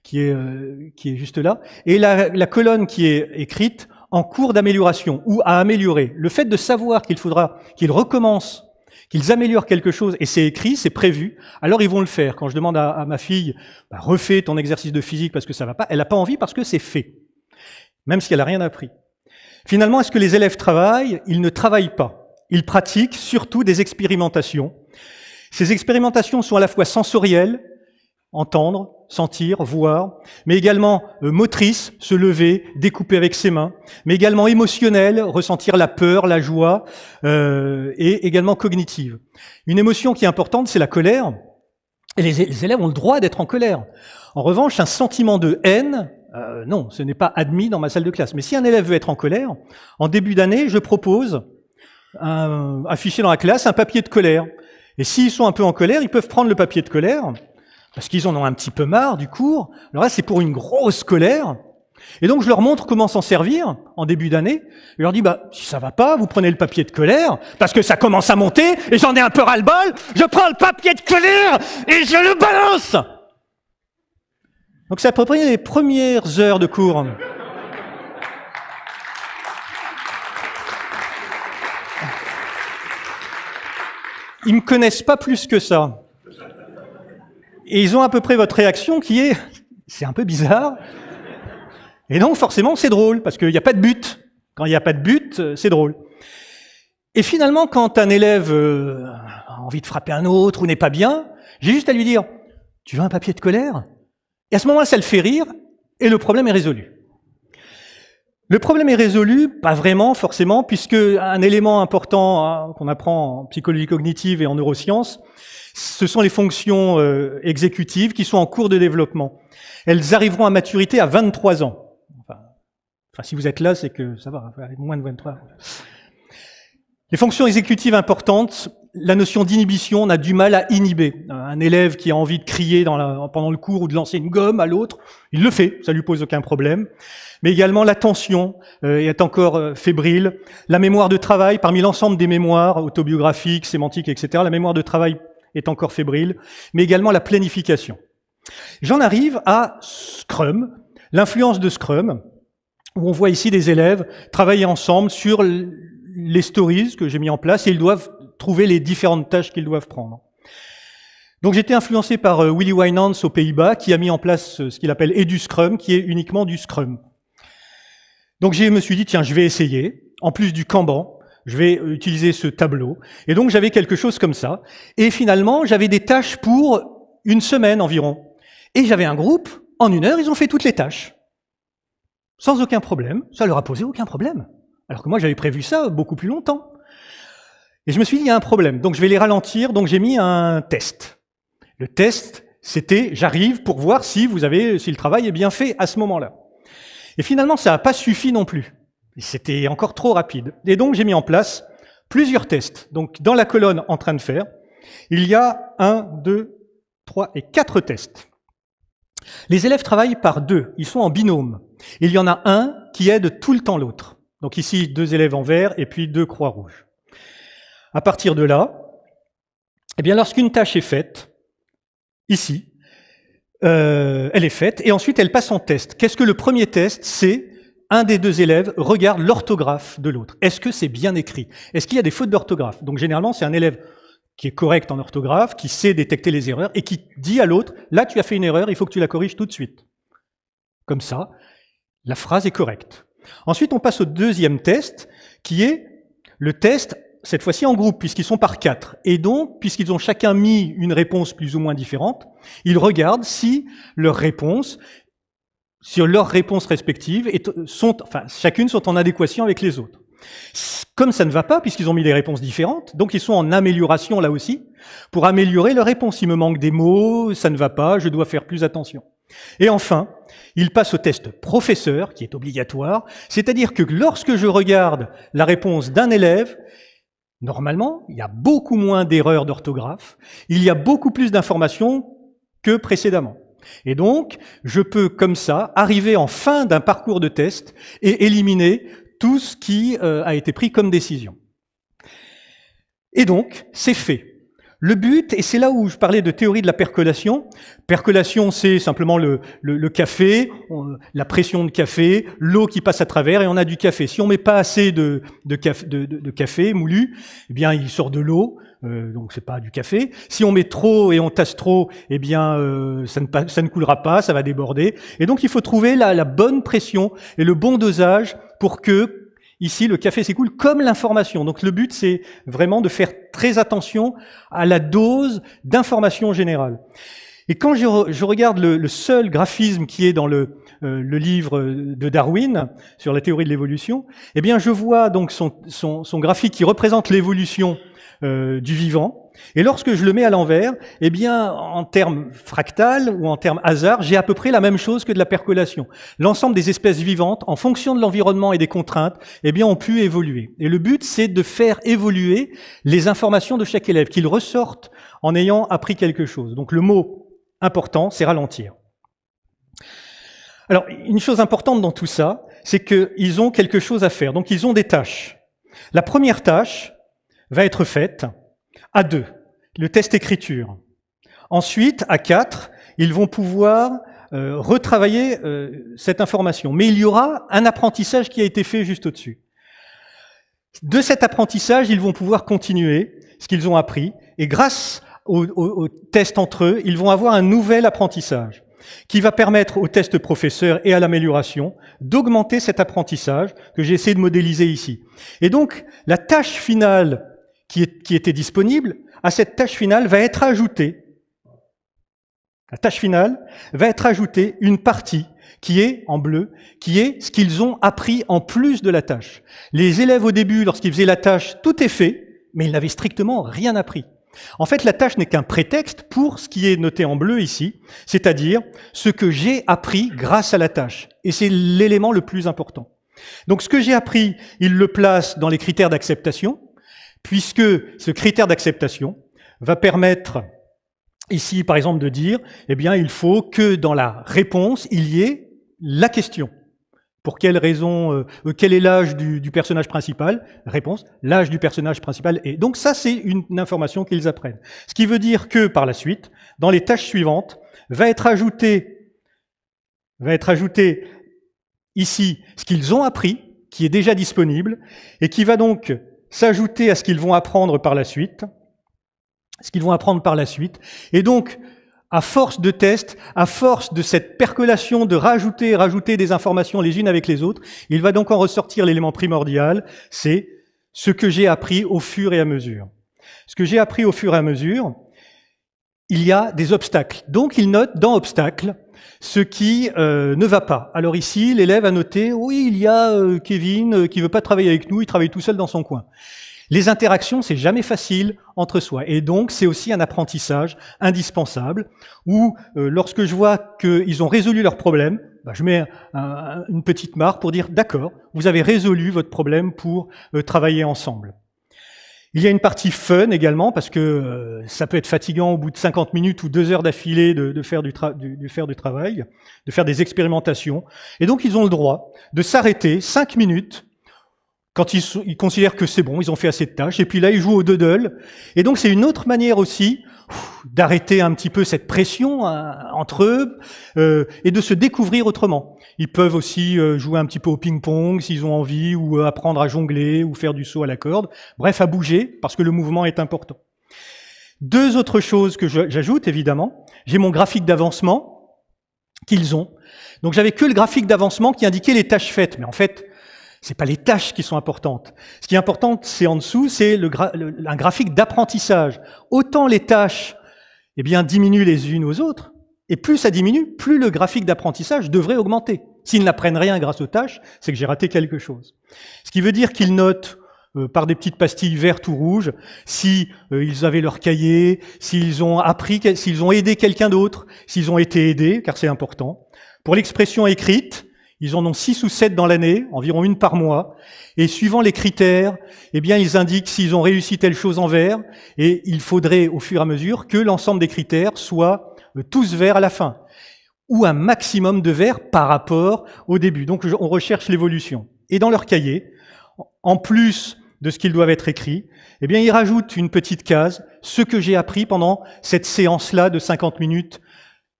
qui est, euh, qui est juste là, et la, la colonne qui est écrite en cours d'amélioration ou à améliorer. Le fait de savoir qu'il faudra qu'il recommence qu'ils améliorent quelque chose, et c'est écrit, c'est prévu, alors ils vont le faire. Quand je demande à, ma fille, bah, refais ton exercice de physique parce que ça va pas, elle n'a pas envie parce que c'est fait, même si elle n'a rien appris. Finalement, est-ce que les élèves travaillent Ils ne travaillent pas. Ils pratiquent surtout des expérimentations. Ces expérimentations sont à la fois sensorielles, entendre, sentir, voir, mais également euh, motrice, se lever, découper avec ses mains, mais également émotionnelle, ressentir la peur, la joie, euh, et également cognitive. Une émotion qui est importante, c'est la colère, et les, élèves ont le droit d'être en colère. En revanche, un sentiment de haine, euh, non, ce n'est pas admis dans ma salle de classe. Mais si un élève veut être en colère, en début d'année, je propose un, afficher dans la classe un papier de colère. Et s'ils sont un peu en colère, ils peuvent prendre le papier de colère parce qu'ils en ont un petit peu marre du cours. Alors là, c'est pour une grosse colère. Et donc, je leur montre comment s'en servir en début d'année. Je leur dis, bah, si ça va pas, vous prenez le papier de colère, parce que ça commence à monter, et j'en ai un peu ras-le-bol, je prends le papier de colère, et je le balance! Donc, c'est à peu près les premières heures de cours. Ils me connaissent pas plus que ça. Et ils ont à peu près votre réaction qui est c'est un peu bizarre. Et donc forcément c'est drôle, parce qu'il n'y a pas de but. Quand il n'y a pas de but, euh, c'est drôle. Et finalement, quand un élève euh, a envie de frapper un autre ou n'est pas bien, j'ai juste à lui dire Tu veux un papier de colère Et à ce moment-là, ça le fait rire, et le problème est résolu. Le problème est résolu, pas vraiment forcément, puisque un élément important hein, qu'on apprend en psychologie cognitive et en neurosciences, ce sont les fonctions euh, exécutives qui sont en cours de développement. Elles arriveront à maturité à 23 ans. Enfin, si vous êtes là, c'est que ça va, moins de 23. Les fonctions exécutives importantes, la notion d'inhibition, on a du mal à inhiber. Un élève qui a envie de crier dans pendant le cours ou de lancer une gomme à l'autre, il le fait, ça lui pose aucun problème. Mais également l'attention euh, est encore euh, fébrile. La mémoire de travail, parmi l'ensemble des mémoires autobiographiques, sémantiques, etc., la mémoire de travail est encore fébrile, mais également la planification. J'en arrive à Scrum, l'influence de Scrum, où on voit ici des élèves travailler ensemble sur les stories que j'ai mis en place et ils doivent trouver les différentes tâches qu'ils doivent prendre. Donc été influencé par euh, Willy Winans aux Pays-Bas qui a mis en place euh, ce qu'il appelle EduScrum, qui est uniquement du Scrum. Donc je me suis dit, tiens, je vais essayer, en plus du Kanban, je vais utiliser ce tableau. Et donc j'avais quelque chose comme ça. Et finalement, j'avais des tâches pour une semaine environ. Et j'avais un groupe, en une heure, ils ont fait toutes les tâches. Sans aucun problème, ça leur a posé aucun problème. Alors que moi, j'avais prévu ça beaucoup plus longtemps. Et je me suis dit, il y a un problème, donc je vais les ralentir, donc j'ai mis un test. Le test, c'était, j'arrive pour voir si vous avez, si le travail est bien fait à ce moment-là. Et finalement, ça n'a pas suffi non plus. C'était encore trop rapide. Et donc j'ai mis en place plusieurs tests. Donc dans la colonne en train de faire, il y a un, deux, trois et quatre tests. Les élèves travaillent par deux, ils sont en binôme. Il y en a un qui aide tout le temps l'autre. Donc ici, deux élèves en vert et puis deux croix rouges. À partir de là, eh bien, lorsqu'une tâche est faite, ici, euh, elle est faite et ensuite elle passe en test. Qu'est-ce que le premier test C'est un des deux élèves regarde l'orthographe de l'autre. Est-ce que c'est bien écrit Est-ce qu'il y a des fautes d'orthographe Donc généralement, c'est un élève qui est correct en orthographe, qui sait détecter les erreurs et qui dit à l'autre, là tu as fait une erreur, il faut que tu la corriges tout de suite. Comme ça, la phrase est correcte. Ensuite, on passe au deuxième test, qui est le test, cette fois-ci en groupe, puisqu'ils sont par quatre. Et donc, puisqu'ils ont chacun mis une réponse plus ou moins différente, ils regardent si leur réponse sur leurs réponses respectives sont, enfin, chacune sont en adéquation avec les autres. Comme ça ne va pas, puisqu'ils ont mis des réponses différentes, donc ils sont en amélioration là aussi, pour améliorer leur réponse. Il me manque des mots, ça ne va pas, je dois faire plus attention. Et enfin, ils passent au test professeur, qui est obligatoire, c'est-à-dire que lorsque je regarde la réponse d'un élève, normalement, il y a beaucoup moins d'erreurs d'orthographe, il y a beaucoup plus d'informations que précédemment. Et donc, je peux comme ça arriver en fin d'un parcours de test et éliminer tout ce qui euh, a été pris comme décision. Et donc, c'est fait. Le but, et c'est là où je parlais de théorie de la percolation, percolation c'est simplement le, café, la pression de café, l'eau qui passe à travers et on a du café. Si on ne met pas assez de, de café moulu, eh bien il sort de l'eau, euh, donc c'est pas du café. Si on met trop et on tasse trop, eh bien euh, ça, ne, coulera pas, ça va déborder. Et donc il faut trouver la, la bonne pression et le bon dosage pour que ici le café s'écoule comme l'information. Donc le but c'est vraiment de faire très attention à la dose d'information générale. Et quand je, regarde le, seul graphisme qui est dans euh, le, livre de Darwin sur la théorie de l'évolution, eh bien je vois donc son, son graphique qui représente l'évolution euh, du vivant. Et lorsque je le mets à l'envers, eh bien, en termes fractales ou en termes hasard, j'ai à peu près la même chose que de la percolation. L'ensemble des espèces vivantes, en fonction de l'environnement et des contraintes, eh bien, ont pu évoluer. Et le but, c'est de faire évoluer les informations de chaque élève, qu'ils ressortent en ayant appris quelque chose. Donc, le mot important, c'est ralentir. Alors, une chose importante dans tout ça, c'est qu'ils ont quelque chose à faire. Donc, ils ont des tâches. La première tâche, va être faite à deux, le test écriture. Ensuite, à quatre, ils vont pouvoir euh, retravailler euh, cette information. Mais il y aura un apprentissage qui a été fait juste au-dessus. De cet apprentissage, ils vont pouvoir continuer ce qu'ils ont appris, et grâce aux, tests entre eux, ils vont avoir un nouvel apprentissage qui va permettre au test professeur et à l'amélioration d'augmenter cet apprentissage que j'ai essayé de modéliser ici. Et donc, la tâche finale qui, était disponible, à cette tâche finale va être ajoutée, la tâche finale, va être ajoutée une partie qui est en bleu, qui est ce qu'ils ont appris en plus de la tâche. Les élèves au début, lorsqu'ils faisaient la tâche, tout est fait, mais ils n'avaient strictement rien appris. En fait, la tâche n'est qu'un prétexte pour ce qui est noté en bleu ici, c'est-à-dire ce que j'ai appris grâce à la tâche. Et c'est l'élément le plus important. Donc ce que j'ai appris, il le place dans les critères d'acceptation, puisque ce critère d'acceptation va permettre ici, par exemple, de dire, eh bien, il faut que dans la réponse, il y ait la question. Pour quelle raison euh, euh, Quel est l'âge du, personnage principal Réponse l'âge du personnage principal. Et donc ça, c'est une information qu'ils apprennent. Ce qui veut dire que par la suite, dans les tâches suivantes, va être ajouté, va être ajouté ici ce qu'ils ont appris, qui est déjà disponible, et qui va donc s'ajouter à ce qu'ils vont apprendre par la suite, ce qu'ils vont apprendre par la suite. Et donc, à force de tests, à force de cette percolation de rajouter rajouter des informations les unes avec les autres, il va donc en ressortir l'élément primordial, c'est ce que j'ai appris au fur et à mesure. Ce que j'ai appris au fur et à mesure, il y a des obstacles. Donc il note dans obstacles » ce qui euh, ne va pas. Alors ici, l'élève a noté, oui, il y a euh, Kevin euh, qui veut pas travailler avec nous, il travaille tout seul dans son coin. Les interactions, c'est jamais facile entre soi. Et donc, c'est aussi un apprentissage indispensable où, lorsque je vois qu'ils ont résolu leur problème, bah, je mets une petite marque pour dire, d'accord, vous avez résolu votre problème pour travailler ensemble. Il y a une partie fun également, parce que euh, ça peut être fatigant au bout de 50 minutes ou deux heures d'affilée de, faire du faire du travail, de faire des expérimentations. Et donc ils ont le droit de s'arrêter 5 minutes quand ils, considèrent que c'est bon, ils ont fait assez de tâches, et puis là, ils jouent au doodle. Et donc, c'est une autre manière aussi d'arrêter un petit peu cette pression hein, entre eux euh, et de se découvrir autrement. Ils peuvent aussi euh, jouer un petit peu au ping-pong s'ils ont envie, ou euh, apprendre à jongler, ou faire du saut à la corde, bref, à bouger, parce que le mouvement est important. Deux autres choses que j'ajoute, évidemment. J'ai mon graphique d'avancement qu'ils ont. Donc j'avais que le graphique d'avancement qui indiquait les tâches faites, mais en fait, c'est pas les tâches qui sont importantes. Ce qui est important, c'est en dessous, c'est un graphique d'apprentissage. Autant les tâches, eh bien, diminuent les unes aux autres, et plus ça diminue, plus le graphique d'apprentissage devrait augmenter. S'ils n'apprennent rien grâce aux tâches, c'est que j'ai raté quelque chose. Ce qui veut dire qu'ils notent euh, par des petites pastilles vertes ou rouges si euh, ils avaient leur cahier, s'ils ont appris, s'ils ont aidé quelqu'un d'autre, s'ils ont été aidés, car c'est important. Pour l'expression écrite, ils en ont six ou sept dans l'année, environ une par mois. Et suivant les critères, eh bien, ils indiquent s'ils ont réussi telle chose en vert. Et il faudrait, au fur et à mesure, que l'ensemble des critères soient euh, tous verts à la fin. Ou un maximum de verts par rapport au début. Donc, on recherche l'évolution. Et dans leur cahier, en plus de ce qu'ils doivent être écrits, eh bien, ils rajoutent une petite case, ce que j'ai appris pendant cette séance-là de 50 minutes.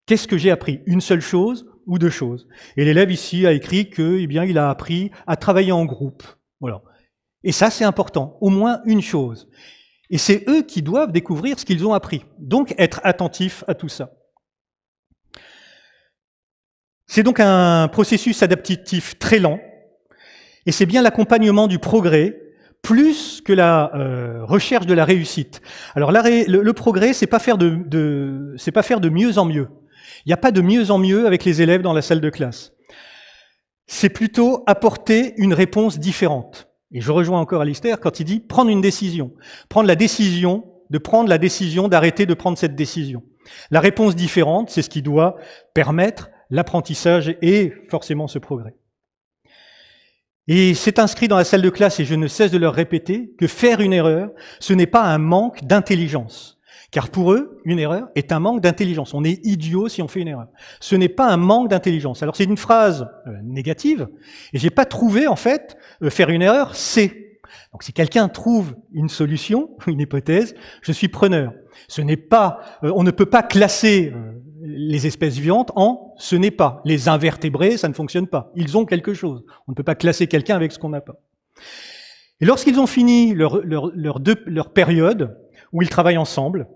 Qu'est-ce que j'ai appris Une seule chose ou deux choses. Et l'élève ici a écrit que, eh bien, il a appris à travailler en groupe. Voilà. Et ça, c'est important. Au moins une chose. Et c'est eux qui doivent découvrir ce qu'ils ont appris. Donc, être attentif à tout ça. C'est donc un processus adaptatif très lent. Et c'est bien l'accompagnement du progrès plus que la euh, recherche de la réussite. Alors le, progrès, c'est pas c'est pas faire de mieux en mieux. Il n'y a pas de mieux en mieux avec les élèves dans la salle de classe. C'est plutôt apporter une réponse différente. Et je rejoins encore Alistair quand il dit prendre une décision. Prendre la décision de prendre la décision d'arrêter de prendre cette décision. La réponse différente, c'est ce qui doit permettre l'apprentissage et forcément ce progrès. Et c'est inscrit dans la salle de classe, et je ne cesse de leur répéter, que faire une erreur, ce n'est pas un manque d'intelligence. Car pour eux, une erreur est un manque d'intelligence. On est idiot si on fait une erreur. Ce n'est pas un manque d'intelligence. Alors c'est une phrase euh, négative, et j'ai pas trouvé en fait euh, faire une erreur, c'est. Donc si quelqu'un trouve une solution, une hypothèse, je suis preneur. Ce n'est pas, euh, on ne peut pas classer les espèces vivantes en ce n'est pas. Les invertébrés, ça ne fonctionne pas. Ils ont quelque chose. On ne peut pas classer quelqu'un avec ce qu'on n'a pas. Et lorsqu'ils ont fini leur, leur, leur période où ils travaillent ensemble,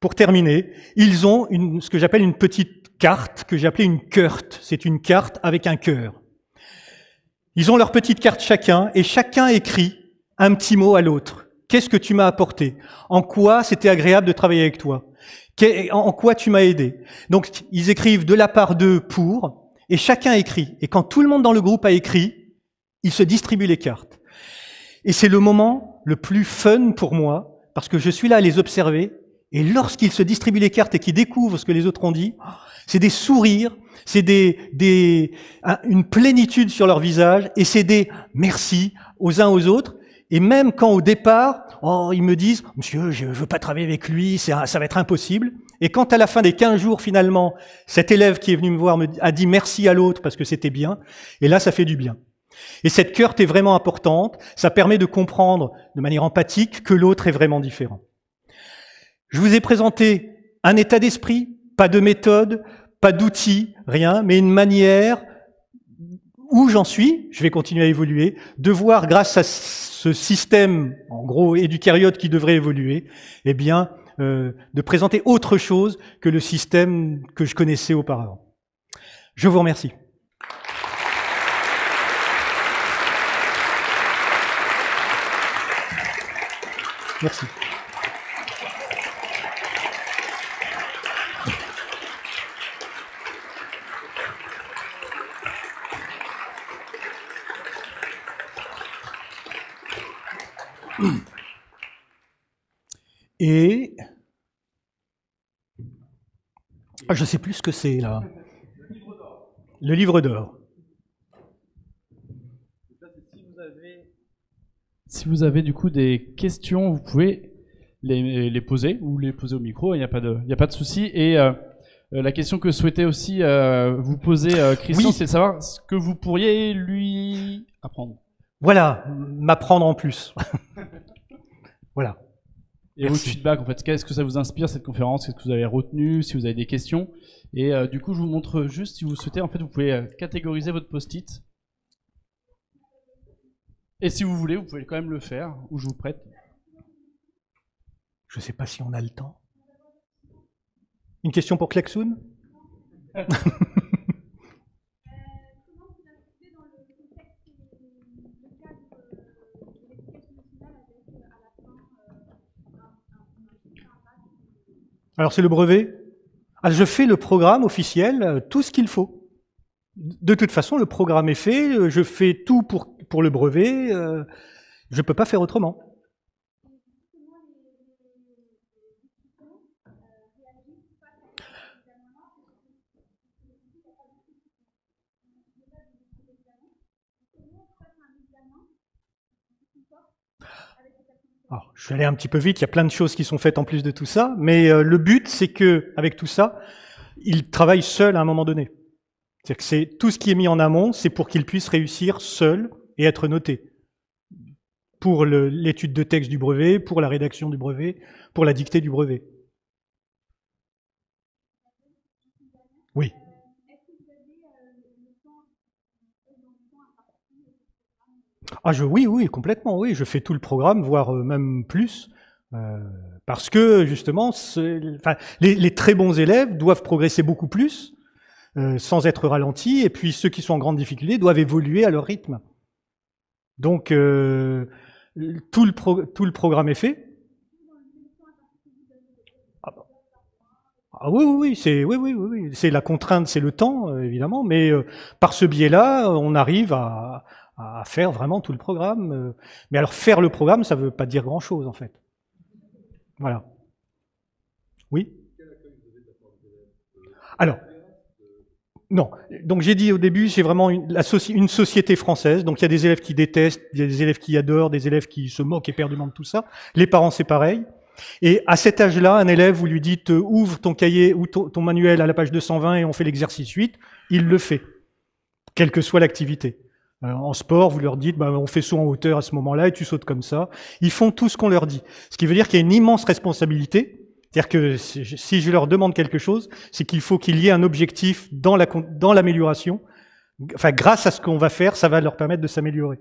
pour terminer, ils ont une, ce que j'appelle une petite carte, que j'appelais une carte. C'est une carte avec un cœur. Ils ont leur petite carte chacun, et chacun écrit un petit mot à l'autre. Qu'est-ce que tu m'as apporté En quoi c'était agréable de travailler avec toi En quoi tu m'as aidé Donc, ils écrivent de la part d'eux pour, et chacun écrit. Et quand tout le monde dans le groupe a écrit, ils se distribuent les cartes. Et c'est le moment le plus fun pour moi, parce que je suis là à les observer et lorsqu'ils se distribuent les cartes et qu'ils découvrent ce que les autres ont dit, c'est des sourires, c'est des, une plénitude sur leur visage, et c'est des merci aux uns aux autres. Et même quand au départ, oh, ils me disent, monsieur, je ne veux pas travailler avec lui, ça, va être impossible. Et quand à la fin des 15 jours, finalement, cet élève qui est venu me voir a dit merci à l'autre parce que c'était bien, et là, ça fait du bien. Et cette cœur est vraiment importante, ça permet de comprendre de manière empathique que l'autre est vraiment différent. Je vous ai présenté un état d'esprit, pas de méthode, pas d'outils, rien, mais une manière où j'en suis, je vais continuer à évoluer, de voir grâce à ce système, en gros, éducariote qui devrait évoluer, eh bien, euh, de présenter autre chose que le système que je connaissais auparavant. Je vous remercie. Merci. je ne sais plus ce que c'est là. Le livre d'or. Si vous, avez... du coup des questions, vous pouvez les, poser ou les poser au micro, il n'y a pas de, a pas de souci. Et euh, euh, la question que souhaitait aussi euh, vous poser Christian, c'est de savoir ce que vous pourriez lui apprendre. Voilà, m'apprendre en plus. voilà et Merci. feedback en fait. Qu'est-ce que ça vous inspire cette conférence Qu'est-ce que vous avez retenu Si vous avez des questions. Et euh, du coup, je vous montre juste, si vous souhaitez, en fait, vous pouvez euh, catégoriser votre post-it. Et si vous voulez, vous pouvez quand même le faire, ou je vous prête. Je ne sais pas si on a le temps. Une question pour Klaxoon Alors c'est le brevet. Ah, je fais le programme officiel, euh, tout ce qu'il faut. De toute façon, le programme est fait, euh, je fais tout pour, pour le brevet, euh, je ne peux pas faire autrement. Alors, je vais aller un petit peu vite, il y a plein de choses qui sont faites en plus de tout ça, mais euh, le but, c'est que avec tout ça, il travaille seul à un moment donné. C'est-à-dire que c'est tout ce qui est mis en amont, c'est pour qu'il puisse réussir seul et être noté. Pour l'étude de texte du brevet, pour la rédaction du brevet, pour la dictée du brevet. Oui. Ah je, oui, oui, complètement, oui. Je fais tout le programme, voire euh, même plus. Euh, parce que justement, les, très bons élèves doivent progresser beaucoup plus euh, sans être ralentis, et puis ceux qui sont en grande difficulté doivent évoluer à leur rythme. Donc tout, le tout le programme est fait. Ah, ah oui, oui, oui, c'est oui, oui, oui, oui. c'est la contrainte, c'est le temps évidemment, mais par ce biais-là, on arrive à, à, faire vraiment tout le programme. Euh, mais alors faire le programme, ça ne veut pas dire grand-chose en fait. Voilà. Oui Alors, non. Donc j'ai dit au début, c'est vraiment une, société française. Donc il y a des élèves qui détestent, il y a des élèves qui adorent, des élèves qui se moquent éperdument de tout ça. Les parents, c'est pareil. Et à cet âge-là, un élève, vous lui dites euh, ouvre ton cahier ou ton, ton, manuel à la page 220 et on fait l'exercice 8, il le fait, quelle que soit l'activité. Euh, en sport, vous leur dites, bah, on fait saut en hauteur à ce moment-là et tu sautes comme ça. Ils font tout ce qu'on leur dit. Ce qui veut dire qu'il y a une immense responsabilité. C'est-à-dire que si je leur demande quelque chose, c'est qu'il faut qu'il y ait un objectif dans l'amélioration. dans enfin, grâce à ce qu'on va faire, ça va leur permettre de s'améliorer.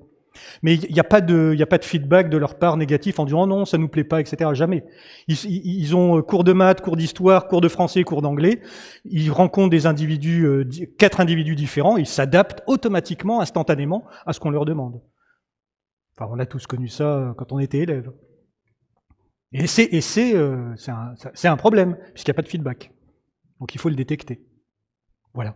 Mais il n'y a, pas de, y a pas de feedback de leur part négatif en disant oh non, ça nous plaît pas, etc. Jamais. Ils, ont euh, cours de maths, cours d'histoire, cours de français, cours d'anglais. Ils rencontrent des individus, euh, quatre individus différents. Ils s'adaptent automatiquement, instantanément à ce qu'on leur demande. Enfin, on a tous connu ça euh, quand on était élève. Et c'est un, un problème, puisqu'il n'y a pas de feedback. Donc il faut le détecter. Voilà.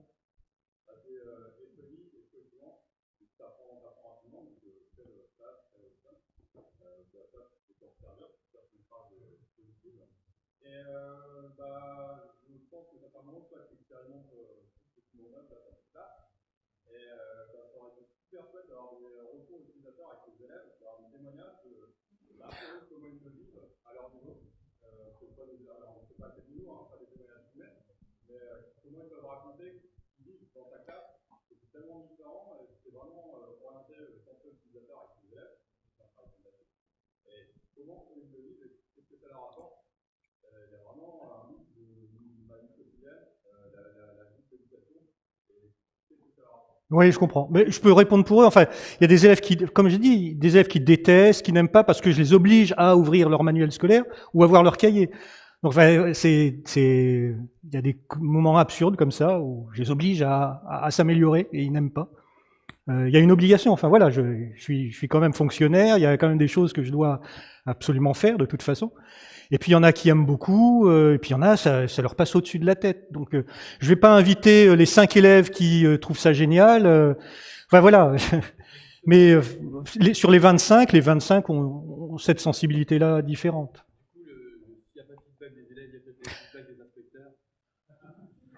Et euh, bah, je pense que ça fait un moment que tu expérimentes euh, ce que tu ça, ça. Et euh, bah, ça aurait été super chouette d'avoir des retours utilisateurs avec les élèves, d'avoir des témoignages de la bah, comment ils le vivent à leur niveau. Euh, c'est pas des, alors, c'est pas nous, hein, pas des témoignages humains, mais comment ils peuvent raconter qu'ils vivent dans ta classe. C'est tellement différent, et c'est vraiment orienté de l'utilisateur avec les élèves. Et comment ils le vivent oui, je comprends. Mais je peux répondre pour eux. Enfin, il y a des élèves qui, comme j'ai dit, des élèves qui détestent, qui n'aiment pas parce que je les oblige à ouvrir leur manuel scolaire ou à voir leur cahier. Donc, c'est, c'est, il y a des moments absurdes comme ça où je les oblige à, à s'améliorer et ils n'aiment pas. Euh, il y a une obligation. Enfin voilà, je, je, suis, je suis quand même fonctionnaire, il y a quand même des choses que je dois absolument faire de toute façon. Et puis il y en a qui aiment beaucoup, euh, et puis il y en a, ça, ça leur passe au-dessus de la tête. Donc euh, je vais pas inviter euh, les cinq élèves qui trouvent ça génial. enfin voilà. Mais sur les 25, les 25 ont, ont cette sensibilité-là différente.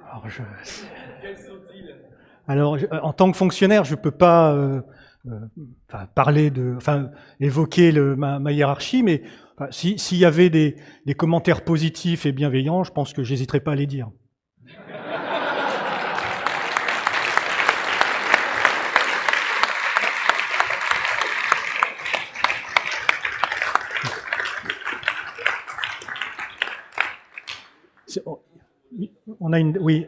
Alors je... Alors, euh, en tant que fonctionnaire, je ne peux pas euh, euh, parler de, enfin, évoquer ma, hiérarchie, mais s'il y avait des, commentaires positifs et bienveillants, je pense que n'hésiterais pas à les dire. On a une, oui,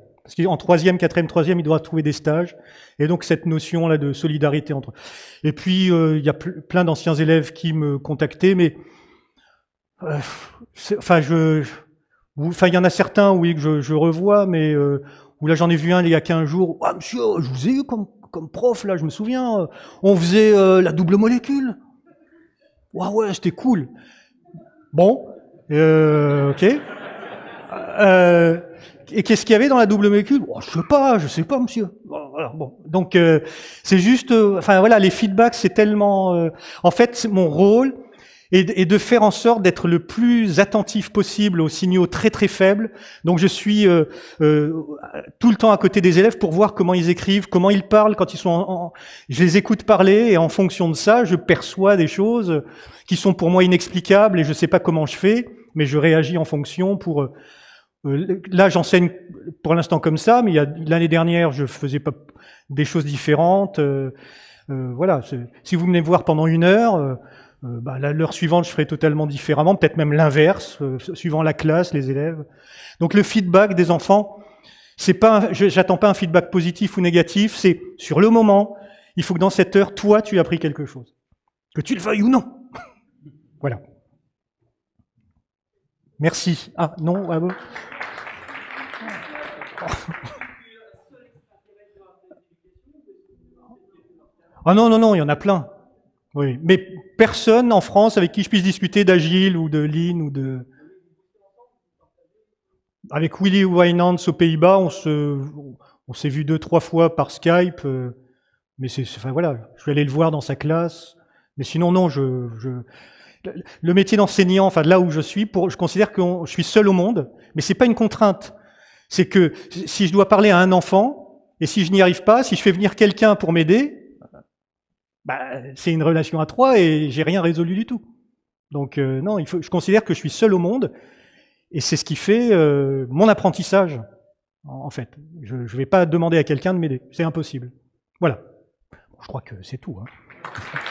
Parce qu'en troisième, quatrième, troisième, il doit trouver des stages. Et donc cette notion-là de solidarité entre. Et puis euh, il y a plein d'anciens élèves qui me contactaient, mais euh, enfin je, enfin il y en a certains, oui, que je, revois, mais euh, où là j'en ai vu un il y a 15 jours. Ah monsieur, je vous ai eu comme prof là, je me souviens. On faisait la double molécule. Ouais, ah ouais, c'était cool. Bon, euh... ok. Euh, et qu'est-ce qu'il y avait dans la double molécule oh, Je sais pas, je sais pas, monsieur. Voilà, bon. Donc euh, c'est juste, euh, enfin voilà, les feedbacks, c'est tellement. Euh, en fait, mon rôle est, de faire en sorte d'être le plus attentif possible aux signaux très très faibles. Donc je suis tout le temps à côté des élèves pour voir comment ils écrivent, comment ils parlent quand ils sont. En, Je les écoute parler et en fonction de ça, je perçois des choses qui sont pour moi inexplicables et je sais pas comment je fais, mais je réagis en fonction pour euh, là, j'enseigne pour l'instant comme ça, mais l'année dernière, je faisais pas des choses différentes. Euh, euh, voilà, si vous venez me voir pendant une heure, bah, l'heure suivante, je ferai totalement différemment, peut-être même l'inverse, suivant la classe, les élèves. Donc le feedback des enfants, c'est pas, j'attends pas un feedback positif ou négatif, c'est sur le moment. Il faut que dans cette heure, toi, tu as appris quelque chose, que tu le veuilles ou non. voilà. Merci. Ah non, ah Ah non, non, non, il y en a plein. Oui, mais personne en France avec qui je puisse discuter d'Agile ou de Lean ou de... Avec Willy Winans aux Pays-Bas, on se, on s'est vu deux, trois fois par Skype, euh, mais c'est, enfin voilà, je vais aller le voir dans sa classe. Mais sinon, non, je le métier d'enseignant, enfin là où je suis, pour, je considère que je suis seul au monde, mais c'est pas une contrainte. C'est que si je dois parler à un enfant, et si je n'y arrive pas, si je fais venir quelqu'un pour m'aider, bah, c'est une relation à trois et j'ai rien résolu du tout. Donc euh, non, je considère que je suis seul au monde, et c'est ce qui fait euh, mon apprentissage, en, fait. Je ne vais pas demander à quelqu'un de m'aider, c'est impossible. Voilà. je crois que c'est tout. Hein.